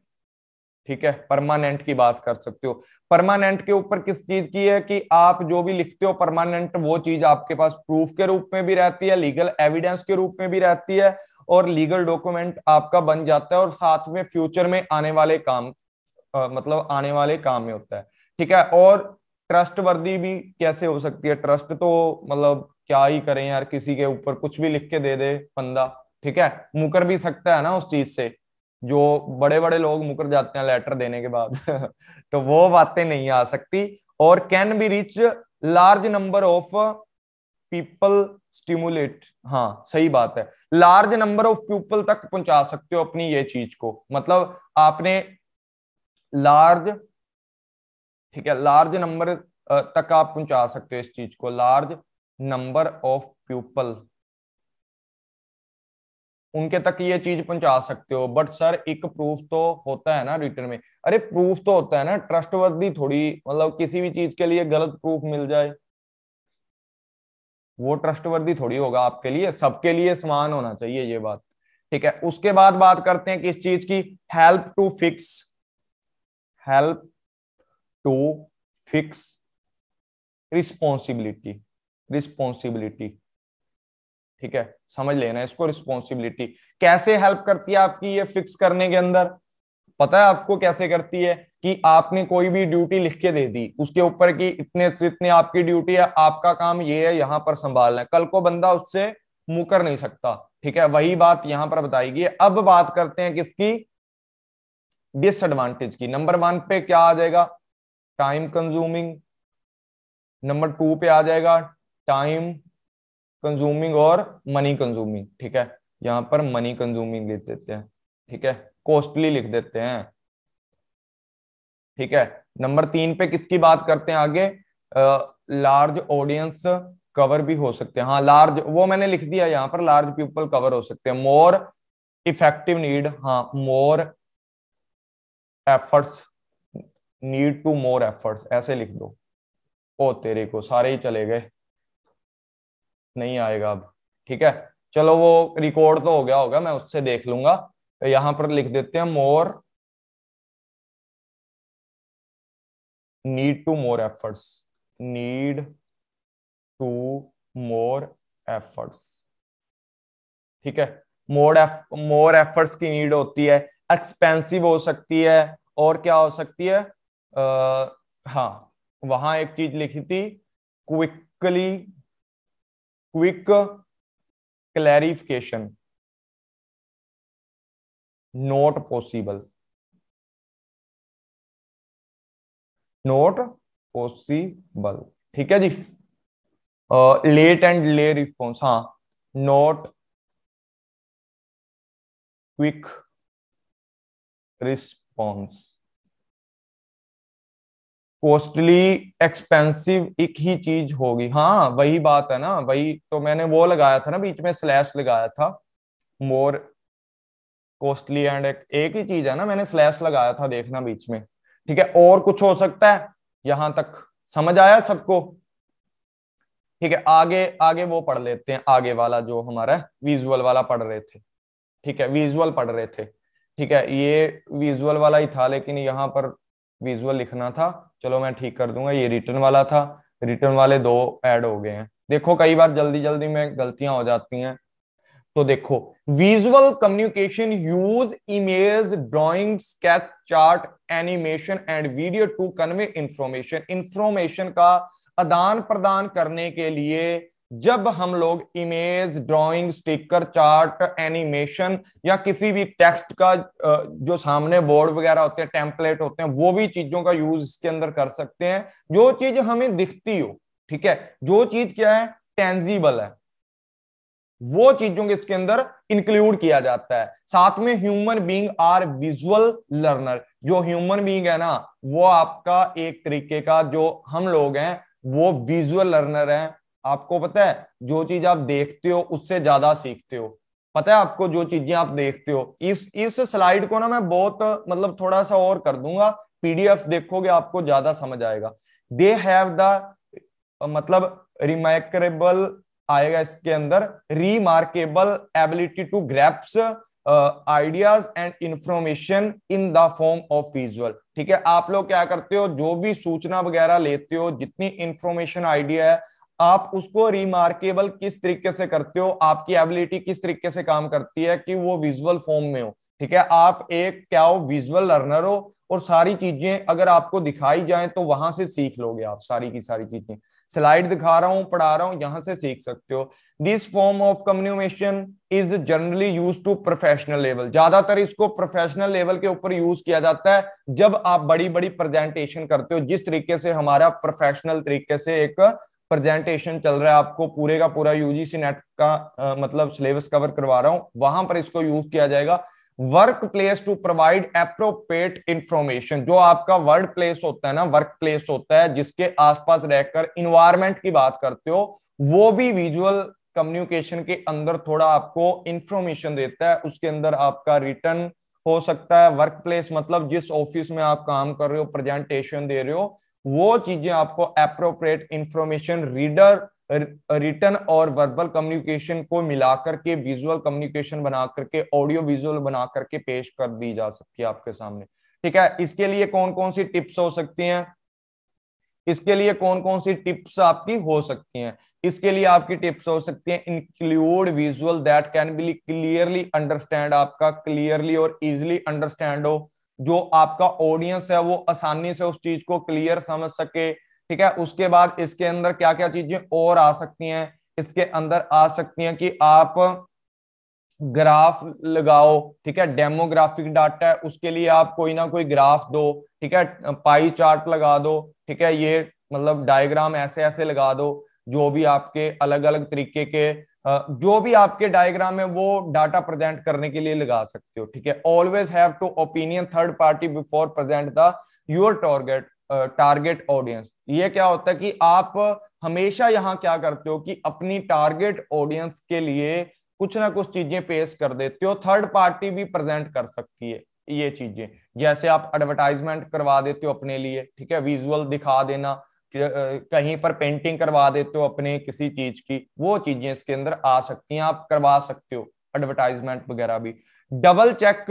ठीक है परमानेंट की बात कर सकते हो परमानेंट के ऊपर किस चीज की है कि आप जो भी लिखते हो परमानेंट वो चीज आपके पास प्रूफ के रूप में भी रहती है लीगल एविडेंस के रूप में भी रहती है और लीगल डॉक्यूमेंट आपका बन जाता है और साथ में फ्यूचर में आने वाले काम आ, मतलब आने वाले काम में होता है ठीक है और ट्रस्ट वर्दी भी कैसे हो सकती है ट्रस्ट तो मतलब क्या ही करें यार किसी के ऊपर कुछ भी लिख के दे दे बंदा ठीक है मुकर भी सकता है ना उस चीज से जो बड़े बड़े लोग मुकर जाते हैं लेटर देने के बाद तो वो बातें नहीं आ सकती और can be reach large number of people stimulate हाँ सही बात है लार्ज नंबर ऑफ पीपल तक पहुंचा सकते हो अपनी ये चीज को मतलब आपने लार्ज ठीक है लार्ज नंबर तक आप पहुंचा सकते हो इस चीज को लार्ज नंबर ऑफ पीपल उनके तक ये चीज पहुंचा सकते हो बट सर एक प्रूफ तो होता है ना रिटर्न में अरे प्रूफ तो होता है ना ट्रस्टवर्दी थोड़ी मतलब किसी भी चीज के लिए गलत प्रूफ मिल जाए वो ट्रस्टवर्दी थोड़ी होगा आपके लिए सबके लिए समान होना चाहिए ये बात ठीक है उसके बाद बात करते हैं किस चीज की help to fix help to fix responsibility responsibility ठीक है समझ लेना इसको रिस्पॉन्सिबिलिटी कैसे हेल्प करती है आपकी ये फिक्स करने के अंदर पता है आपको कैसे करती है कि आपने कोई भी ड्यूटी लिख के दे दी उसके ऊपर कि इतने से इतने आपकी ड्यूटी है आपका काम ये है यहां पर संभालना है कल को बंदा उससे मुकर नहीं सकता ठीक है वही बात यहां पर बताएगी अब बात करते हैं किसकी डिसएडवांटेज की नंबर वन पे क्या आ जाएगा टाइम कंज्यूमिंग नंबर टू पे आ जाएगा टाइम कंज्यूमिंग और मनी कंज्यूमिंग ठीक है यहां पर मनी कंज्यूमिंग लिख देते हैं ठीक है कॉस्टली लिख देते हैं ठीक है नंबर तीन पे किसकी बात करते हैं आगे लार्ज ऑडियंस कवर भी हो सकते हैं हाँ लार्ज वो मैंने लिख दिया यहाँ पर लार्ज पीपल कवर हो सकते हैं मोर इफेक्टिव नीड हाँ more efforts need to more efforts ऐसे लिख दो ओ तेरे को सारे ही चले गए नहीं आएगा अब ठीक है चलो वो रिकॉर्ड तो हो गया होगा मैं उससे देख लूंगा यहां पर लिख देते हैं मोर need to more efforts need to more efforts ठीक है मोर मोर एफर्ट्स की नीड होती है एक्सपेंसिव हो सकती है और क्या हो सकती है uh, हाँ वहां एक चीज लिखी थी quickly quick clarification not possible not possible ठीक है जी लेट एंड ले रिस्पॉन्स हाँ not quick response costly expensive एक ही चीज होगी हाँ वही बात है ना वही तो मैंने वो लगाया था ना बीच में स्लैश लगाया था मोर कॉस्टली एंड एक ही चीज है ना मैंने स्लैश लगाया था देखना बीच में ठीक है और कुछ हो सकता है यहां तक समझ आया सबको ठीक है आगे आगे वो पढ़ लेते हैं आगे वाला जो हमारा विजुअल वाला पढ़ रहे थे ठीक है विजुअल पढ़ रहे थे ठीक है ये विजुअल वाला ही था लेकिन यहाँ पर विजुअल लिखना था चलो मैं ठीक कर दूंगा ये रिटर्न वाला था रिटर्न वाले दो ऐड हो गए हैं देखो कई बार जल्दी जल्दी में गलतियां हो जाती हैं तो देखो visual communication use image drawing sketch chart animation and video to convey information information का आदान प्रदान करने के लिए जब हम लोग image drawing sticker chart animation या किसी भी टेक्स्ट का जो सामने बोर्ड वगैरह होते हैं टेम्पलेट होते हैं वो भी चीजों का यूज इसके अंदर कर सकते हैं जो चीज हमें दिखती हो ठीक है जो चीज क्या है टेंजिबल है वो चीजों के इसके अंदर इंक्लूड किया जाता है साथ में human being are visual learner जो ह्यूमन बीइंग है ना वो आपका एक तरीके का जो हम लोग हैं वो विजुअल लर्नर है आपको पता है जो चीज आप देखते हो उससे ज्यादा सीखते हो पता है आपको जो चीजें आप देखते हो इस इस स्लाइड को ना मैं बहुत मतलब थोड़ा सा और कर दूंगा पीडीएफ देखोगे आपको ज्यादा समझ आएगा दे हैव द मतलब रिमार्केबल आएगा इसके अंदर remarkable ability to grasp ideas and information in the form of visual ठीक है आप लोग क्या करते हो जो भी सूचना वगैरह लेते हो जितनी इंफॉर्मेशन आइडिया है आप उसको रिमार्केबल किस तरीके से करते हो आपकी एबिलिटी किस तरीके से काम करती है कि वो विजुअल फॉर्म में हो ठीक है आप एक क्या हो विजुअल लर्नर हो और सारी चीजें अगर आपको दिखाई जाए तो वहां से सीख लोगे आप सारी की सारी चीजें स्लाइड दिखा रहा हूं पढ़ा रहा हूं यहां से सीख सकते हो this form of communication is generally use to professional level ज्यादातर इसको प्रोफेशनल लेवल के ऊपर यूज किया जाता है जब आप बड़ी बड़ी प्रेजेंटेशन करते हो जिस तरीके से हमारा प्रोफेशनल तरीके से एक प्रेजेंटेशन चल रहा है आपको पूरे का पूरा यूजीसी नेट का आ, मतलब सिलेबस कवर करवा रहा हूं वहां पर इसको यूज किया जाएगा work place to provide appropriate information जो आपका वर्क प्लेस होता है ना वर्क प्लेस होता है जिसके आसपास रहकर इन्वायरमेंट की बात करते हो वो भी विजुअल कम्युनिकेशन के अंदर थोड़ा आपको इंफॉर्मेशन देता है उसके अंदर आपका रिटर्न हो सकता है वर्क प्लेस मतलब जिस ऑफिस में आप काम कर रहे हो प्रेजेंटेशन दे रहे हो वो चीजें आपको अप्रोप्रिएट इंफॉर्मेशन रीडर रिटर्न और वर्बल कम्युनिकेशन को मिलाकर के विजुअल कम्युनिकेशन बना करके ऑडियो विजुअल बना करके पेश कर दी जा सकती है आपके सामने ठीक है इसके लिए कौन कौन सी टिप्स हो सकती हैं इसके लिए कौन कौन सी टिप्स आपकी हो सकती हैं इसके लिए आपकी टिप्स हो सकती हैं include visual that can be clearly understand आपका क्लियरली और इजिली अंडरस्टैंड हो जो आपका ऑडियंस है वो आसानी से उस चीज को क्लियर समझ सके ठीक है उसके बाद इसके अंदर क्या क्या चीजें और आ सकती हैं इसके अंदर आ सकती हैं कि आप ग्राफ लगाओ ठीक है डेमोग्राफिक डाटा है उसके लिए आप कोई ना कोई ग्राफ दो ठीक है पाई चार्ट लगा दो ठीक है ये मतलब डायग्राम ऐसे ऐसे लगा दो जो भी आपके अलग अलग तरीके के जो भी आपके डायग्राम है वो डाटा प्रेजेंट करने के लिए लगा सकते हो ठीक है always have to opinion third party before present the your target target audience ये क्या होता है कि आप हमेशा यहाँ क्या करते हो कि अपनी टारगेट ऑडियंस के लिए कुछ ना कुछ चीजें पेश कर देते हो थर्ड पार्टी भी प्रेजेंट कर सकती है ये चीजें जैसे आप एडवर्टाइजमेंट करवा देते हो अपने लिए ठीक है विजुअल दिखा देना कहीं पर पेंटिंग करवा देते हो अपने किसी चीज की वो चीजें इसके अंदर आ सकती हैं आप करवा सकते हो एडवर्टाइजमेंट वगैरह भी double check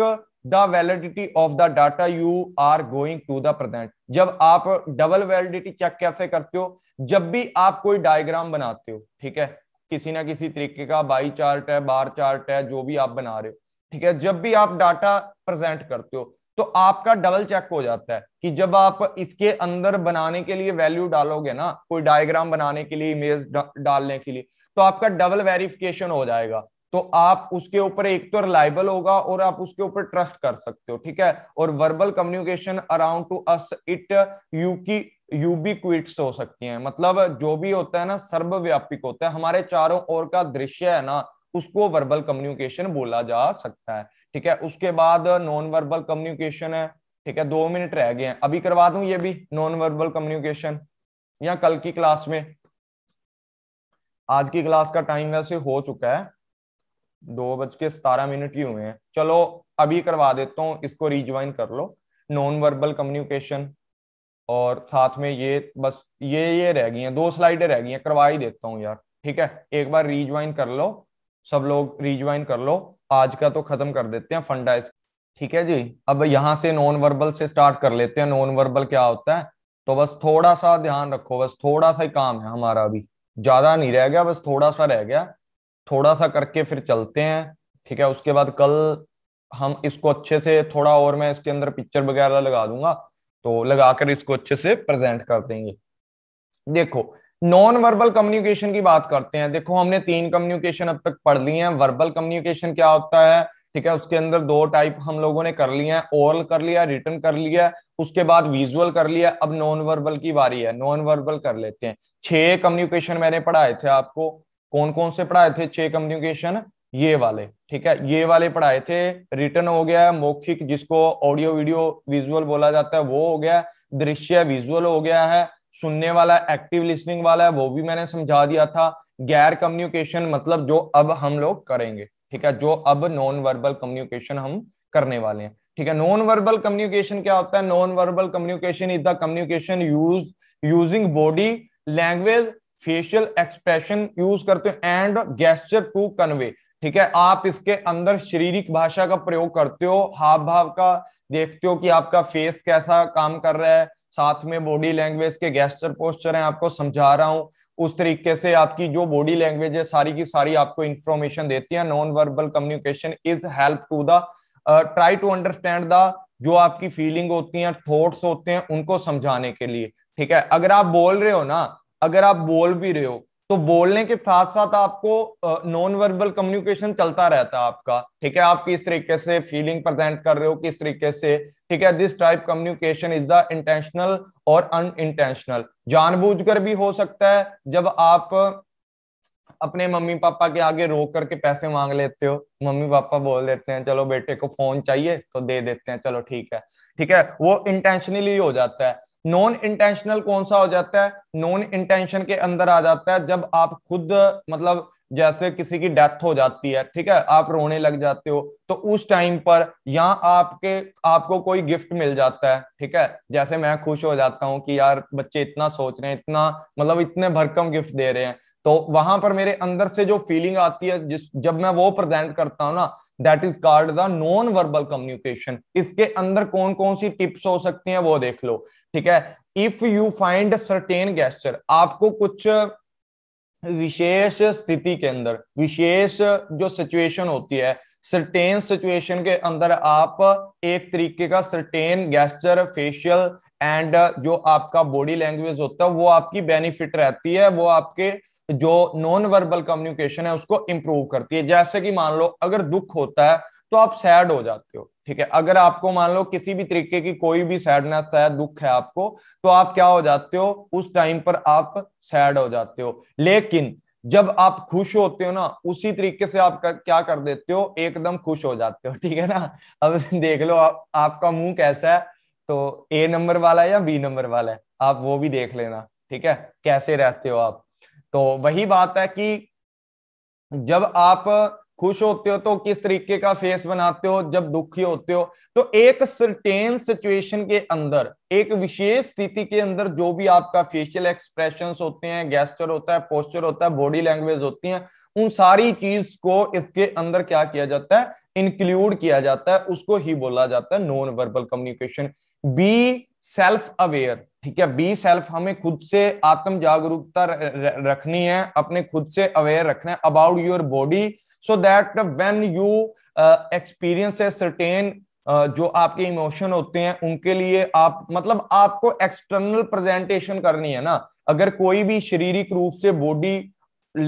the validity of the data you are going to the present जब आप डबल वैलिडिटी चेक कैसे करते हो जब भी आप कोई डायग्राम बनाते हो ठीक है किसी ना किसी तरीके का बाई चार्ट है बार चार्ट है जो भी आप बना रहे हो ठीक है जब भी आप डाटा प्रेजेंट करते हो तो आपका डबल चेक हो जाता है कि जब आप इसके अंदर बनाने के लिए वैल्यू डालोगे ना कोई डायग्राम बनाने के लिए इमेज डालने के लिए तो आपका डबल वेरिफिकेशन हो जाएगा तो आप उसके ऊपर एक तो रिलायबल होगा और आप उसके ऊपर ट्रस्ट कर सकते हो ठीक है और verbal communication around to us it you की यूबिक्विट्स हो सकती हैं मतलब जो भी होता है ना सर्वव्यापिक होता है हमारे चारों ओर का दृश्य है ना उसको वर्बल कम्युनिकेशन बोला जा सकता है ठीक है उसके बाद नॉन वर्बल कम्युनिकेशन है ठीक है दो मिनट रह गए हैं अभी करवा दू ये भी नॉन वर्बल कम्युनिकेशन या कल की क्लास में आज की क्लास का टाइम वैसे हो चुका है दो बज के सतारह मिनट ही हुए हैं चलो अभी करवा देता हूँ इसको रिज्वाइन कर लो नॉन वर्बल कम्युनिकेशन और साथ में ये बस ये ये रह गई हैं दो स्लाइडें रह गई हैं करवा ही देता हूँ यार ठीक है एक बार रिज्वाइन कर लो सब लोग रिज्वाइन कर लो आज का तो खत्म कर देते हैं फंडा इस ठीक है जी अब यहाँ से नॉन वर्बल से स्टार्ट कर लेते हैं नॉन वर्बल क्या होता है तो बस थोड़ा सा ध्यान रखो बस थोड़ा सा ही काम है हमारा अभी ज्यादा नहीं रह गया बस थोड़ा सा रह गया थोड़ा सा करके फिर चलते हैं ठीक है उसके बाद कल हम इसको अच्छे से थोड़ा और मैं इसके अंदर पिक्चर वगैरह लगा दूंगा तो लगाकर इसको अच्छे से प्रेजेंट कर देंगे देखो नॉन वर्बल कम्युनिकेशन की बात करते हैं देखो हमने तीन कम्युनिकेशन अब तक पढ़ ली हैं वर्बल कम्युनिकेशन क्या होता है ठीक है उसके अंदर दो टाइप हम लोगों ने कर लिया है ओरल कर लिया रिटर्न कर लिया उसके बाद विजुअल कर लिया अब नॉन वर्बल की बारी है नॉन वर्बल कर लेते हैं छह कम्युनिकेशन मैंने पढ़ाए थे आपको कौन कौन से पढ़ाए थे छह कम्युनिकेशन ये वाले ठीक है ये वाले पढ़ाए थे रिटर्न हो गया मौखिक जिसको ऑडियो वीडियो विजुअल बोला जाता है वो हो गया दृश्य विजुअल हो गया है सुनने वाला एक्टिव लिसनिंग वाला है वो भी मैंने समझा दिया था गैर कम्युनिकेशन मतलब जो अब हम लोग करेंगे ठीक है जो अब नॉन वर्बल कम्युनिकेशन हम करने वाले हैं ठीक है नॉन वर्बल कम्युनिकेशन क्या होता है non verbal communication is the communication use using body language facial expression use करते हो एंड गेस्टर टू कन्वे ठीक है आप इसके अंदर शारीरिक भाषा का प्रयोग करते हो हाव भाव का देखते हो कि आपका फेस कैसा काम कर रहा है साथ में बॉडी लैंग्वेज के गेस्टर पोस्चर हैं आपको समझा रहा हूं उस तरीके से आपकी जो बॉडी लैंग्वेज है सारी की सारी आपको इंफॉर्मेशन देती है non verbal communication is help to the try to understand the जो आपकी फीलिंग होती है थॉट्स होते हैं उनको समझाने के लिए ठीक है अगर आप बोल रहे हो ना अगर आप बोल भी रहे हो तो बोलने के साथ साथ आपको नॉन वर्बल कम्युनिकेशन चलता रहता है आपका ठीक है आप किस तरीके से फीलिंग प्रेजेंट कर रहे हो किस तरीके से ठीक है this type communication is the intentional और अन इंटेंशनल जानबूझकर भी हो सकता है जब आप अपने मम्मी पापा के आगे रोक करके पैसे मांग लेते हो मम्मी पापा बोल देते हैं चलो बेटे को फोन चाहिए तो दे देते हैं चलो ठीक है ठीक है वो इंटेंशनली हो जाता है नॉन इंटेंशनल कौन सा हो जाता है नॉन इंटेंशन के अंदर आ जाता है जब आप खुद मतलब जैसे किसी की डेथ हो जाती है ठीक है आप रोने लग जाते हो तो उस टाइम पर या आपके आपको कोई गिफ्ट मिल जाता है ठीक है जैसे मैं खुश हो जाता हूँ कि यार बच्चे इतना सोच रहे हैं इतना मतलब इतने भरकम गिफ्ट दे रहे हैं तो वहां पर मेरे अंदर से जो फीलिंग आती है जिस जब मैं वो प्रेजेंट करता हूँ ना that is called the non verbal communication इसके अंदर कौन कौन सी टिप्स हो सकती हैं वो देख लो ठीक है if you find certain gesture आपको कुछ विशेष स्थिति के अंदर विशेष जो सिचुएशन होती है सर्टेन सिचुएशन के अंदर आप एक तरीके का सर्टेन गैस्चर फेशियल एंड जो आपका बॉडी लैंग्वेज होता है वो आपकी बेनिफिट रहती है वो आपके जो नॉन वर्बल कम्युनिकेशन है उसको इंप्रूव करती है जैसे कि मान लो अगर दुख होता है तो आप सैड हो जाते हो ठीक है अगर आपको मान लो किसी भी तरीके की कोई भी सैडनेस है दुख है आपको तो आप क्या हो जाते हो उस टाइम पर आप सैड हो जाते हो लेकिन जब आप खुश होते हो ना उसी तरीके से आप कर, क्या कर देते हो एकदम खुश हो जाते हो ठीक है ना अब देख लो आप, आपका मुंह कैसा है तो ए नंबर वाला है या बी नंबर वाला है आप वो भी देख लेना ठीक है कैसे रहते हो आप तो वही बात है कि जब आप खुश होते हो तो किस तरीके का फेस बनाते हो जब दुखी होते हो तो एक सर्टेन सिचुएशन के अंदर एक विशेष स्थिति के अंदर जो भी आपका फेशियल एक्सप्रेशन होते हैं गैस्चर होता है पोस्चर होता है बॉडी लैंग्वेज होती है उन सारी चीज को इसके अंदर क्या किया जाता है इंक्लूड किया जाता है उसको ही बोला जाता है non verbal communication be self aware ठीक है बी सेल्फ हमें खुद से आत्म जागरूकता रखनी है अपने खुद से अवेयर रखना है about your body so that when you experience a certain जो आपके इमोशन होते हैं उनके लिए आप मतलब आपको एक्सटर्नल प्रेजेंटेशन करनी है ना अगर कोई भी शारीरिक रूप से बॉडी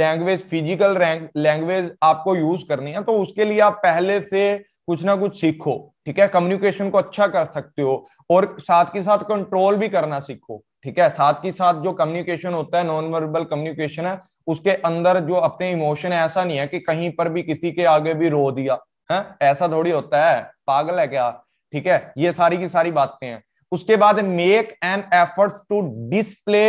लैंग्वेज फिजिकल लैंग्वेज आपको यूज करनी है तो उसके लिए आप पहले से कुछ ना कुछ सीखो ठीक है कम्युनिकेशन को अच्छा कर सकते हो और साथ के साथ कंट्रोल भी करना सीखो ठीक है साथ के साथ जो कम्युनिकेशन होता है नॉन वर्बल कम्युनिकेशन है उसके अंदर जो अपने इमोशन है ऐसा नहीं है कि कहीं पर भी किसी के आगे भी रो दिया है ऐसा थोड़ी होता है पागल है क्या ठीक है ये सारी की सारी बातें हैं उसके बाद make an efforts to display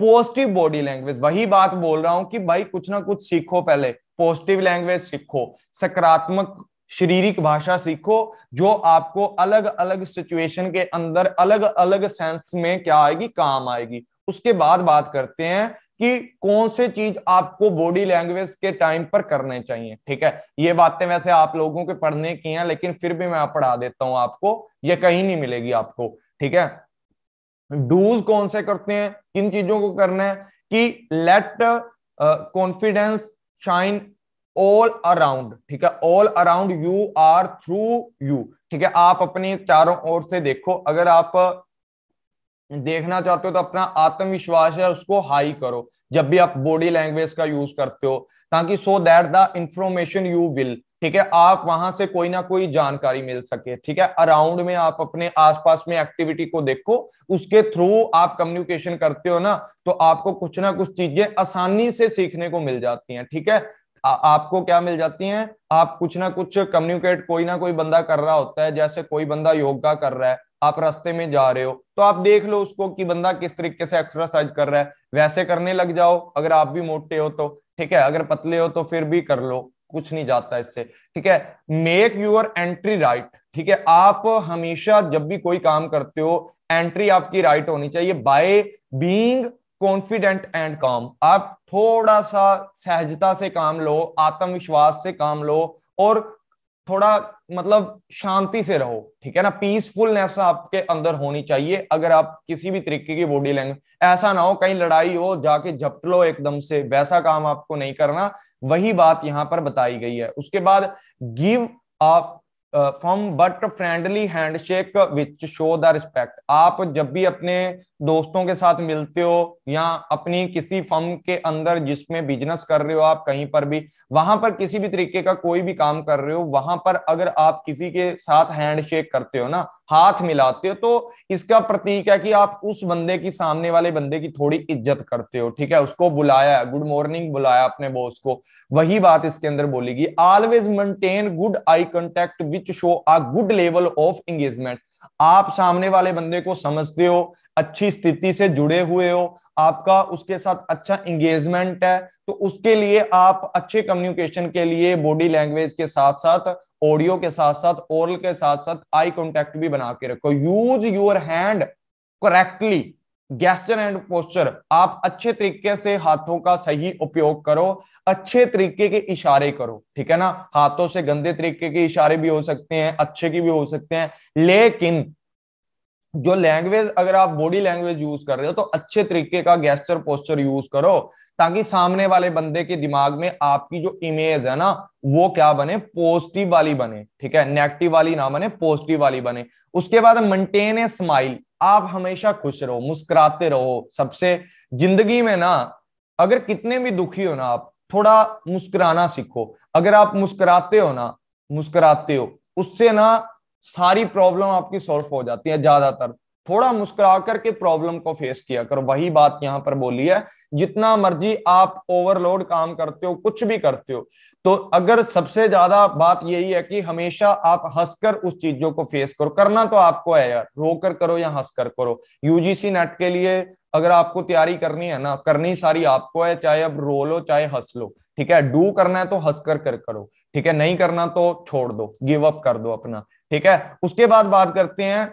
positive body language वही बात बोल रहा हूं कि भाई कुछ ना कुछ सीखो पहले पॉजिटिव लैंग्वेज सीखो सकारात्मक शारीरिक भाषा सीखो जो आपको अलग अलग सिचुएशन के अंदर अलग अलग सेंस में क्या आएगी काम आएगी उसके बाद बात करते हैं कि कौन से चीज आपको बॉडी लैंग्वेज के टाइम पर करने चाहिए ठीक है ये बातें वैसे आप लोगों के पढ़ने की हैं लेकिन फिर भी मैं पढ़ा देता हूं आपको ये कहीं नहीं मिलेगी आपको ठीक है डूज कौन से करते हैं किन चीजों को करना है कि let confidence shine all around ठीक है all around you are through you ठीक है आप अपने चारों ओर से देखो अगर आप देखना चाहते हो तो अपना आत्मविश्वास है उसको हाई करो जब भी आप बॉडी लैंग्वेज का यूज करते हो ताकि so that the information you will ठीक है आप वहां से कोई ना कोई जानकारी मिल सके ठीक है अराउंड में आप अपने आसपास में एक्टिविटी को देखो उसके थ्रू आप कम्युनिकेशन करते हो ना तो आपको कुछ ना कुछ चीजें आसानी से सीखने को मिल जाती हैं ठीक है आ, आपको क्या मिल जाती हैं आप कुछ ना कुछ कम्युनिकेट कोई ना कोई बंदा कर रहा होता है जैसे कोई बंदा योगा कर रहा है आप रास्ते में जा रहे हो तो आप देख लो उसको कि बंदा किस तरीके से एक्सरसाइज कर रहा है वैसे करने लग जाओ अगर आप भी मोटे हो तो ठीक है अगर पतले हो तो फिर भी कर लो कुछ नहीं जाता इससे ठीक है मेक यूर एंट्री राइट ठीक है आप हमेशा जब भी कोई काम करते हो एंट्री आपकी राइट होनी चाहिए बाय बीइंग कॉन्फिडेंट एंड काम आप थोड़ा सा सहजता से काम लो आत्मविश्वास से काम लो और थोड़ा मतलब शांति से रहो ठीक है ना पीसफुलनेस आपके अंदर होनी चाहिए अगर आप किसी भी तरीके की बॉडी लैंग्वेज ऐसा ना हो कहीं लड़ाई हो जाके झपट लो एकदम से वैसा काम आपको नहीं करना वही बात यहां पर बताई गई है उसके बाद गिव आप firm but friendly handshake which show the respect आप जब भी अपने दोस्तों के साथ मिलते हो या अपनी किसी फर्म के अंदर जिसमें बिजनेस कर रहे हो आप कहीं पर भी वहां पर किसी भी तरीके का कोई भी काम कर रहे हो वहां पर अगर आप किसी के साथ हैंडशेक करते हो ना हाथ मिलाते हो तो इसका प्रतीक है कि आप उस बंदे की सामने वाले बंदे की थोड़ी इज्जत करते हो ठीक है उसको बुलाया गुड मॉर्निंग बुलाया अपने बॉस को वही बात इसके अंदर बोलेगी always maintain good eye contact which show a good level of engagement आप सामने वाले बंदे को समझते हो अच्छी स्थिति से जुड़े हुए हो आपका उसके साथ अच्छा इंगेजमेंट है तो उसके लिए आप अच्छे कम्युनिकेशन के लिए बॉडी लैंग्वेज के साथ साथ ऑडियो के साथ साथ ओरल के साथ साथ आई कॉन्टेक्ट भी बना के रखो use your hand correctly gesture and posture आप अच्छे तरीके से हाथों का सही उपयोग करो अच्छे तरीके के इशारे करो ठीक है ना हाथों से गंदे तरीके के इशारे भी हो सकते हैं अच्छे की भी हो सकते हैं लेकिन जो लैंग्वेज अगर आप बॉडी लैंग्वेज यूज कर रहे हो तो अच्छे तरीके का गैस्टर पोस्टर यूज करो ताकि सामने वाले बंदे के दिमाग में आपकी जो इमेज है ना वो क्या बने पॉजिटिव वाली बने ठीक है नेगेटिव वाली ना बने पॉजिटिव वाली बने उसके बाद मेंटेन ए स्माइल आप हमेशा खुश रहो मुस्कुराते रहो सबसे जिंदगी में ना अगर कितने भी दुखी हो ना आप थोड़ा मुस्कुराना सीखो अगर आप मुस्कुराते हो ना मुस्कुराते हो उससे ना सारी प्रॉब्लम आपकी सॉल्व हो जाती है ज्यादातर थोड़ा मुस्कुरा करके प्रॉब्लम को फेस किया करो वही बात यहाँ पर बोली है जितना मर्जी आप ओवरलोड काम करते हो कुछ भी करते हो तो अगर सबसे ज्यादा बात यही है कि हमेशा आप हंसकर उस चीजों को फेस करो करना तो आपको है यार रोकर करो या हंसकर करो यूजीसी नेट के लिए अगर आपको तैयारी करनी है ना करनी सारी आपको है चाहे अब रो लो चाहे हंस लो ठीक है डू करना है तो हंस कर कर करो ठीक है नहीं करना तो छोड़ दो गिव अप कर दो अपना ठीक है उसके बाद बात करते हैं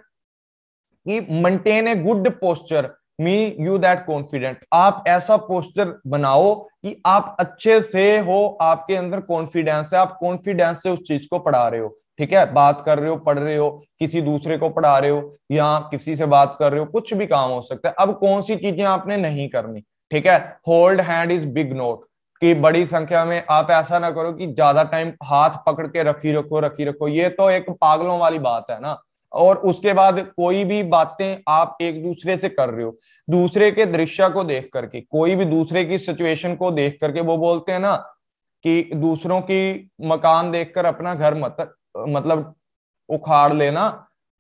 कि maintain a good posture me you that confident आप ऐसा पोस्टर बनाओ कि आप अच्छे से हो आपके अंदर कॉन्फिडेंस है आप कॉन्फिडेंस से उस चीज को पढ़ा रहे हो ठीक है बात कर रहे हो पढ़ रहे हो किसी दूसरे को पढ़ा रहे हो या किसी से बात कर रहे हो कुछ भी काम हो सकता है अब कौन सी चीजें आपने नहीं करनी ठीक है hold hand is big note कि बड़ी संख्या में आप ऐसा ना करो कि ज्यादा टाइम हाथ पकड़ के रखी रखो रखी रखो ये तो एक पागलों वाली बात है ना और उसके बाद कोई भी बातें आप एक दूसरे से कर रहे हो दूसरे के दृश्य को देख करके कोई भी दूसरे की सिचुएशन को देख करके वो बोलते हैं ना कि दूसरों की मकान देखकर अपना घर मत मतलब उखाड़ लेना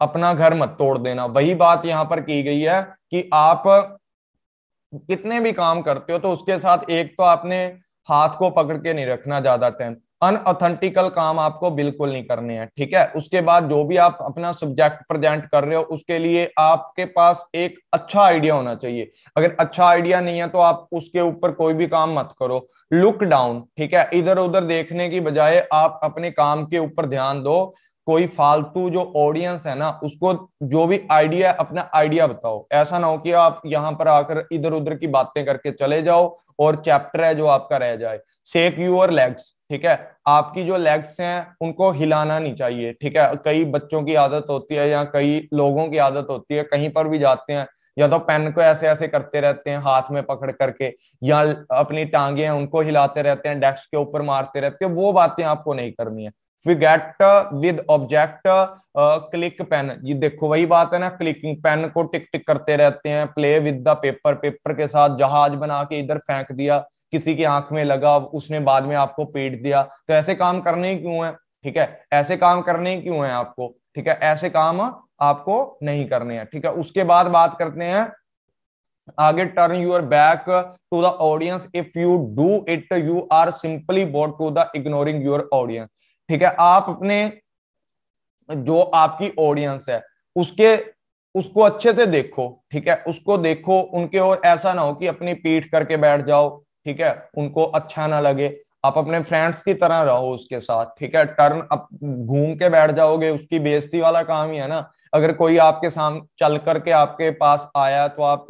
अपना घर मत तोड़ देना वही बात यहाँ पर की गई है कि आप कितने भी काम करते हो तो उसके साथ एक तो आपने हाथ को पकड़ के नहीं रखना ज्यादा टाइम अनऑथेंटिकल काम आपको बिल्कुल नहीं करने हैं ठीक है उसके बाद जो भी आप अपना सब्जेक्ट प्रेजेंट कर रहे हो उसके लिए आपके पास एक अच्छा आइडिया होना चाहिए अगर अच्छा आइडिया नहीं है तो आप उसके ऊपर कोई भी काम मत करो लुक डाउन ठीक है इधर उधर देखने की बजाय आप अपने काम के ऊपर ध्यान दो कोई फालतू जो ऑडियंस है ना उसको जो भी आइडिया अपना आइडिया बताओ ऐसा ना हो कि आप यहाँ पर आकर इधर उधर की बातें करके चले जाओ और चैप्टर है जो आपका रह जाए सेक यूर लेग्स ठीक है आपकी जो लेग्स हैं उनको हिलाना नहीं चाहिए ठीक है कई बच्चों की आदत होती है या कई लोगों की आदत होती है कहीं पर भी जाते हैं या तो पेन को ऐसे ऐसे करते रहते हैं हाथ में पकड़ करके या अपनी टांगे हैं उनको हिलाते रहते हैं डेस्क के ऊपर मारते रहते हैं वो बातें आपको नहीं करनी है fidget with object click pen ये देखो वही बात है ना क्लिकिंग पेन को टिक टिक करते रहते हैं play with the paper paper के साथ जहाज बना के इधर फेंक दिया किसी की आंख में लगा उसने बाद में आपको पीट दिया तो ऐसे काम करने क्यों है ठीक है ऐसे काम करने क्यों है आपको ठीक है ऐसे काम आपको नहीं करने हैं ठीक है उसके बाद बात करते हैं आगे turn your back to the audience if you do it you are simply bored to the ignoring your audience ठीक है आप अपने जो आपकी ऑडियंस है उसके उसको अच्छे से देखो ठीक है उसको देखो उनके और ऐसा ना हो कि अपनी पीठ करके बैठ जाओ ठीक है उनको अच्छा ना लगे आप अपने फ्रेंड्स की तरह रहो उसके साथ ठीक है टर्न अप घूम के बैठ जाओगे उसकी बेजती वाला काम ही है ना अगर कोई आपके सामने चल करके आपके पास आया तो आप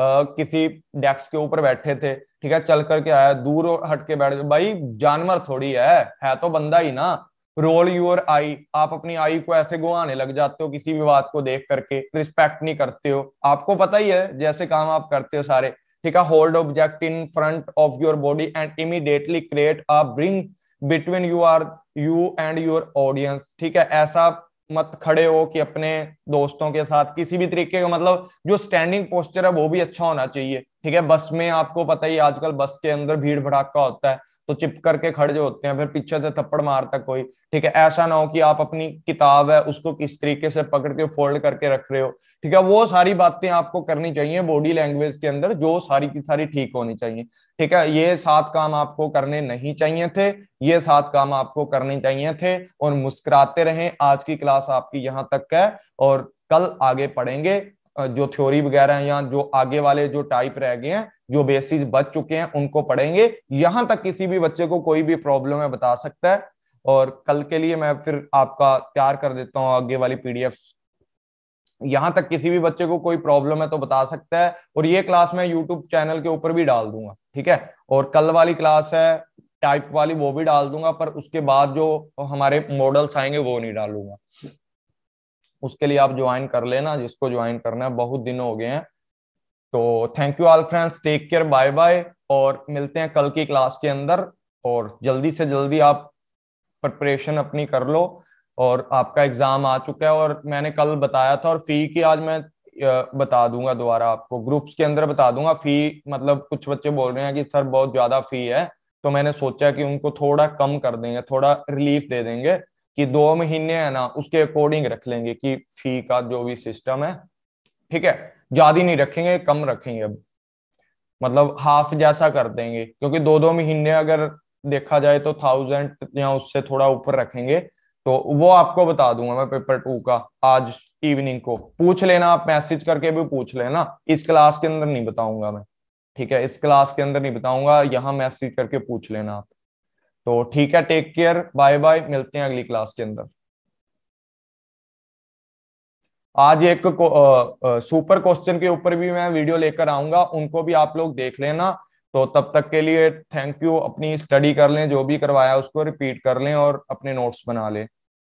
किसी डेस्क के ऊपर बैठे थे ठीक है चल करके आया दूर हट के बैठ भाई जानवर थोड़ी है है तो बंदा ही ना रोल यूर आई आप अपनी आई को ऐसे गुआने लग जाते हो किसी भी बात को देख करके रिस्पेक्ट नहीं करते हो आपको पता ही है जैसे काम आप करते हो सारे ठीक है hold object in front of your body and immediately create a bring between you are you and your audience ठीक है ऐसा मत खड़े हो कि अपने दोस्तों के साथ किसी भी तरीके का मतलब जो स्टैंडिंग पोस्चर है वो भी अच्छा होना चाहिए ठीक है बस में आपको पता ही आजकल बस के अंदर भीड़ भड़ाका होता है तो चिप करके खड़े जो होते हैं फिर पीछे से थप्पड़ मारता कोई ठीक है ऐसा ना हो कि आप अपनी किताब है उसको किस तरीके से पकड़ के फोल्ड करके रख रहे हो ठीक है वो सारी बातें आपको करनी चाहिए बॉडी लैंग्वेज के अंदर जो सारी की सारी ठीक होनी चाहिए ठीक है ये सात काम आपको करने नहीं चाहिए थे ये सात काम आपको करने चाहिए थे और मुस्कुराते रहें आज की क्लास आपकी यहाँ तक है और कल आगे पढ़ेंगे जो थ्योरी वगैरह या जो आगे वाले जो टाइप रह गए हैं जो बेसिस e बच चुके हैं उनको पढ़ेंगे यहां तक किसी भी बच्चे को कोई भी प्रॉब्लम है बता सकता है और कल के लिए मैं फिर आपका तैयार कर देता हूँ आगे वाली पीडीएफ यहां तक किसी भी बच्चे को कोई प्रॉब्लम है तो बता सकता है और ये क्लास मैं यूट्यूब चैनल के ऊपर भी डाल दूंगा ठीक है और कल वाली क्लास है टाइप वाली वो भी डाल दूंगा पर उसके बाद जो हमारे मॉडल्स आएंगे वो नहीं डालूंगा उसके लिए आप ज्वाइन कर लेना जिसको ज्वाइन करना है बहुत दिन हो गए हैं तो thank you all friends take care bye bye और मिलते हैं कल की क्लास के अंदर और जल्दी से जल्दी आप प्रिपरेशन अपनी कर लो और आपका एग्जाम आ चुका है और मैंने कल बताया था और फी की आज मैं बता दूंगा दोबारा आपको ग्रुप्स के अंदर बता दूंगा फी मतलब कुछ बच्चे बोल रहे हैं कि सर बहुत ज्यादा फी है तो मैंने सोचा कि उनको थोड़ा कम कर देंगे थोड़ा रिलीफ दे देंगे कि दो महीने है ना उसके अकॉर्डिंग रख लेंगे कि फी का जो भी सिस्टम है ठीक है ज्यादा नहीं रखेंगे कम रखेंगे अब मतलब हाफ जैसा कर देंगे क्योंकि दो दो महीने अगर देखा जाए तो थाउजेंड या उससे थोड़ा ऊपर रखेंगे तो वो आपको बता दूंगा मैं पेपर टू का आज इवनिंग को पूछ लेना आप मैसेज करके भी पूछ लेना इस क्लास के अंदर नहीं बताऊंगा मैं ठीक है इस क्लास के अंदर नहीं बताऊंगा यहाँ मैसेज करके पूछ लेना आप तो ठीक है टेक केयर बाय बाय मिलते हैं अगली क्लास के अंदर आज एक को, आ, आ, सुपर क्वेश्चन के ऊपर भी मैं वीडियो लेकर आऊंगा उनको भी आप लोग देख लेना तो तब तक के लिए थैंक यू अपनी स्टडी कर लें जो भी करवाया उसको रिपीट कर लें और अपने नोट्स बना लें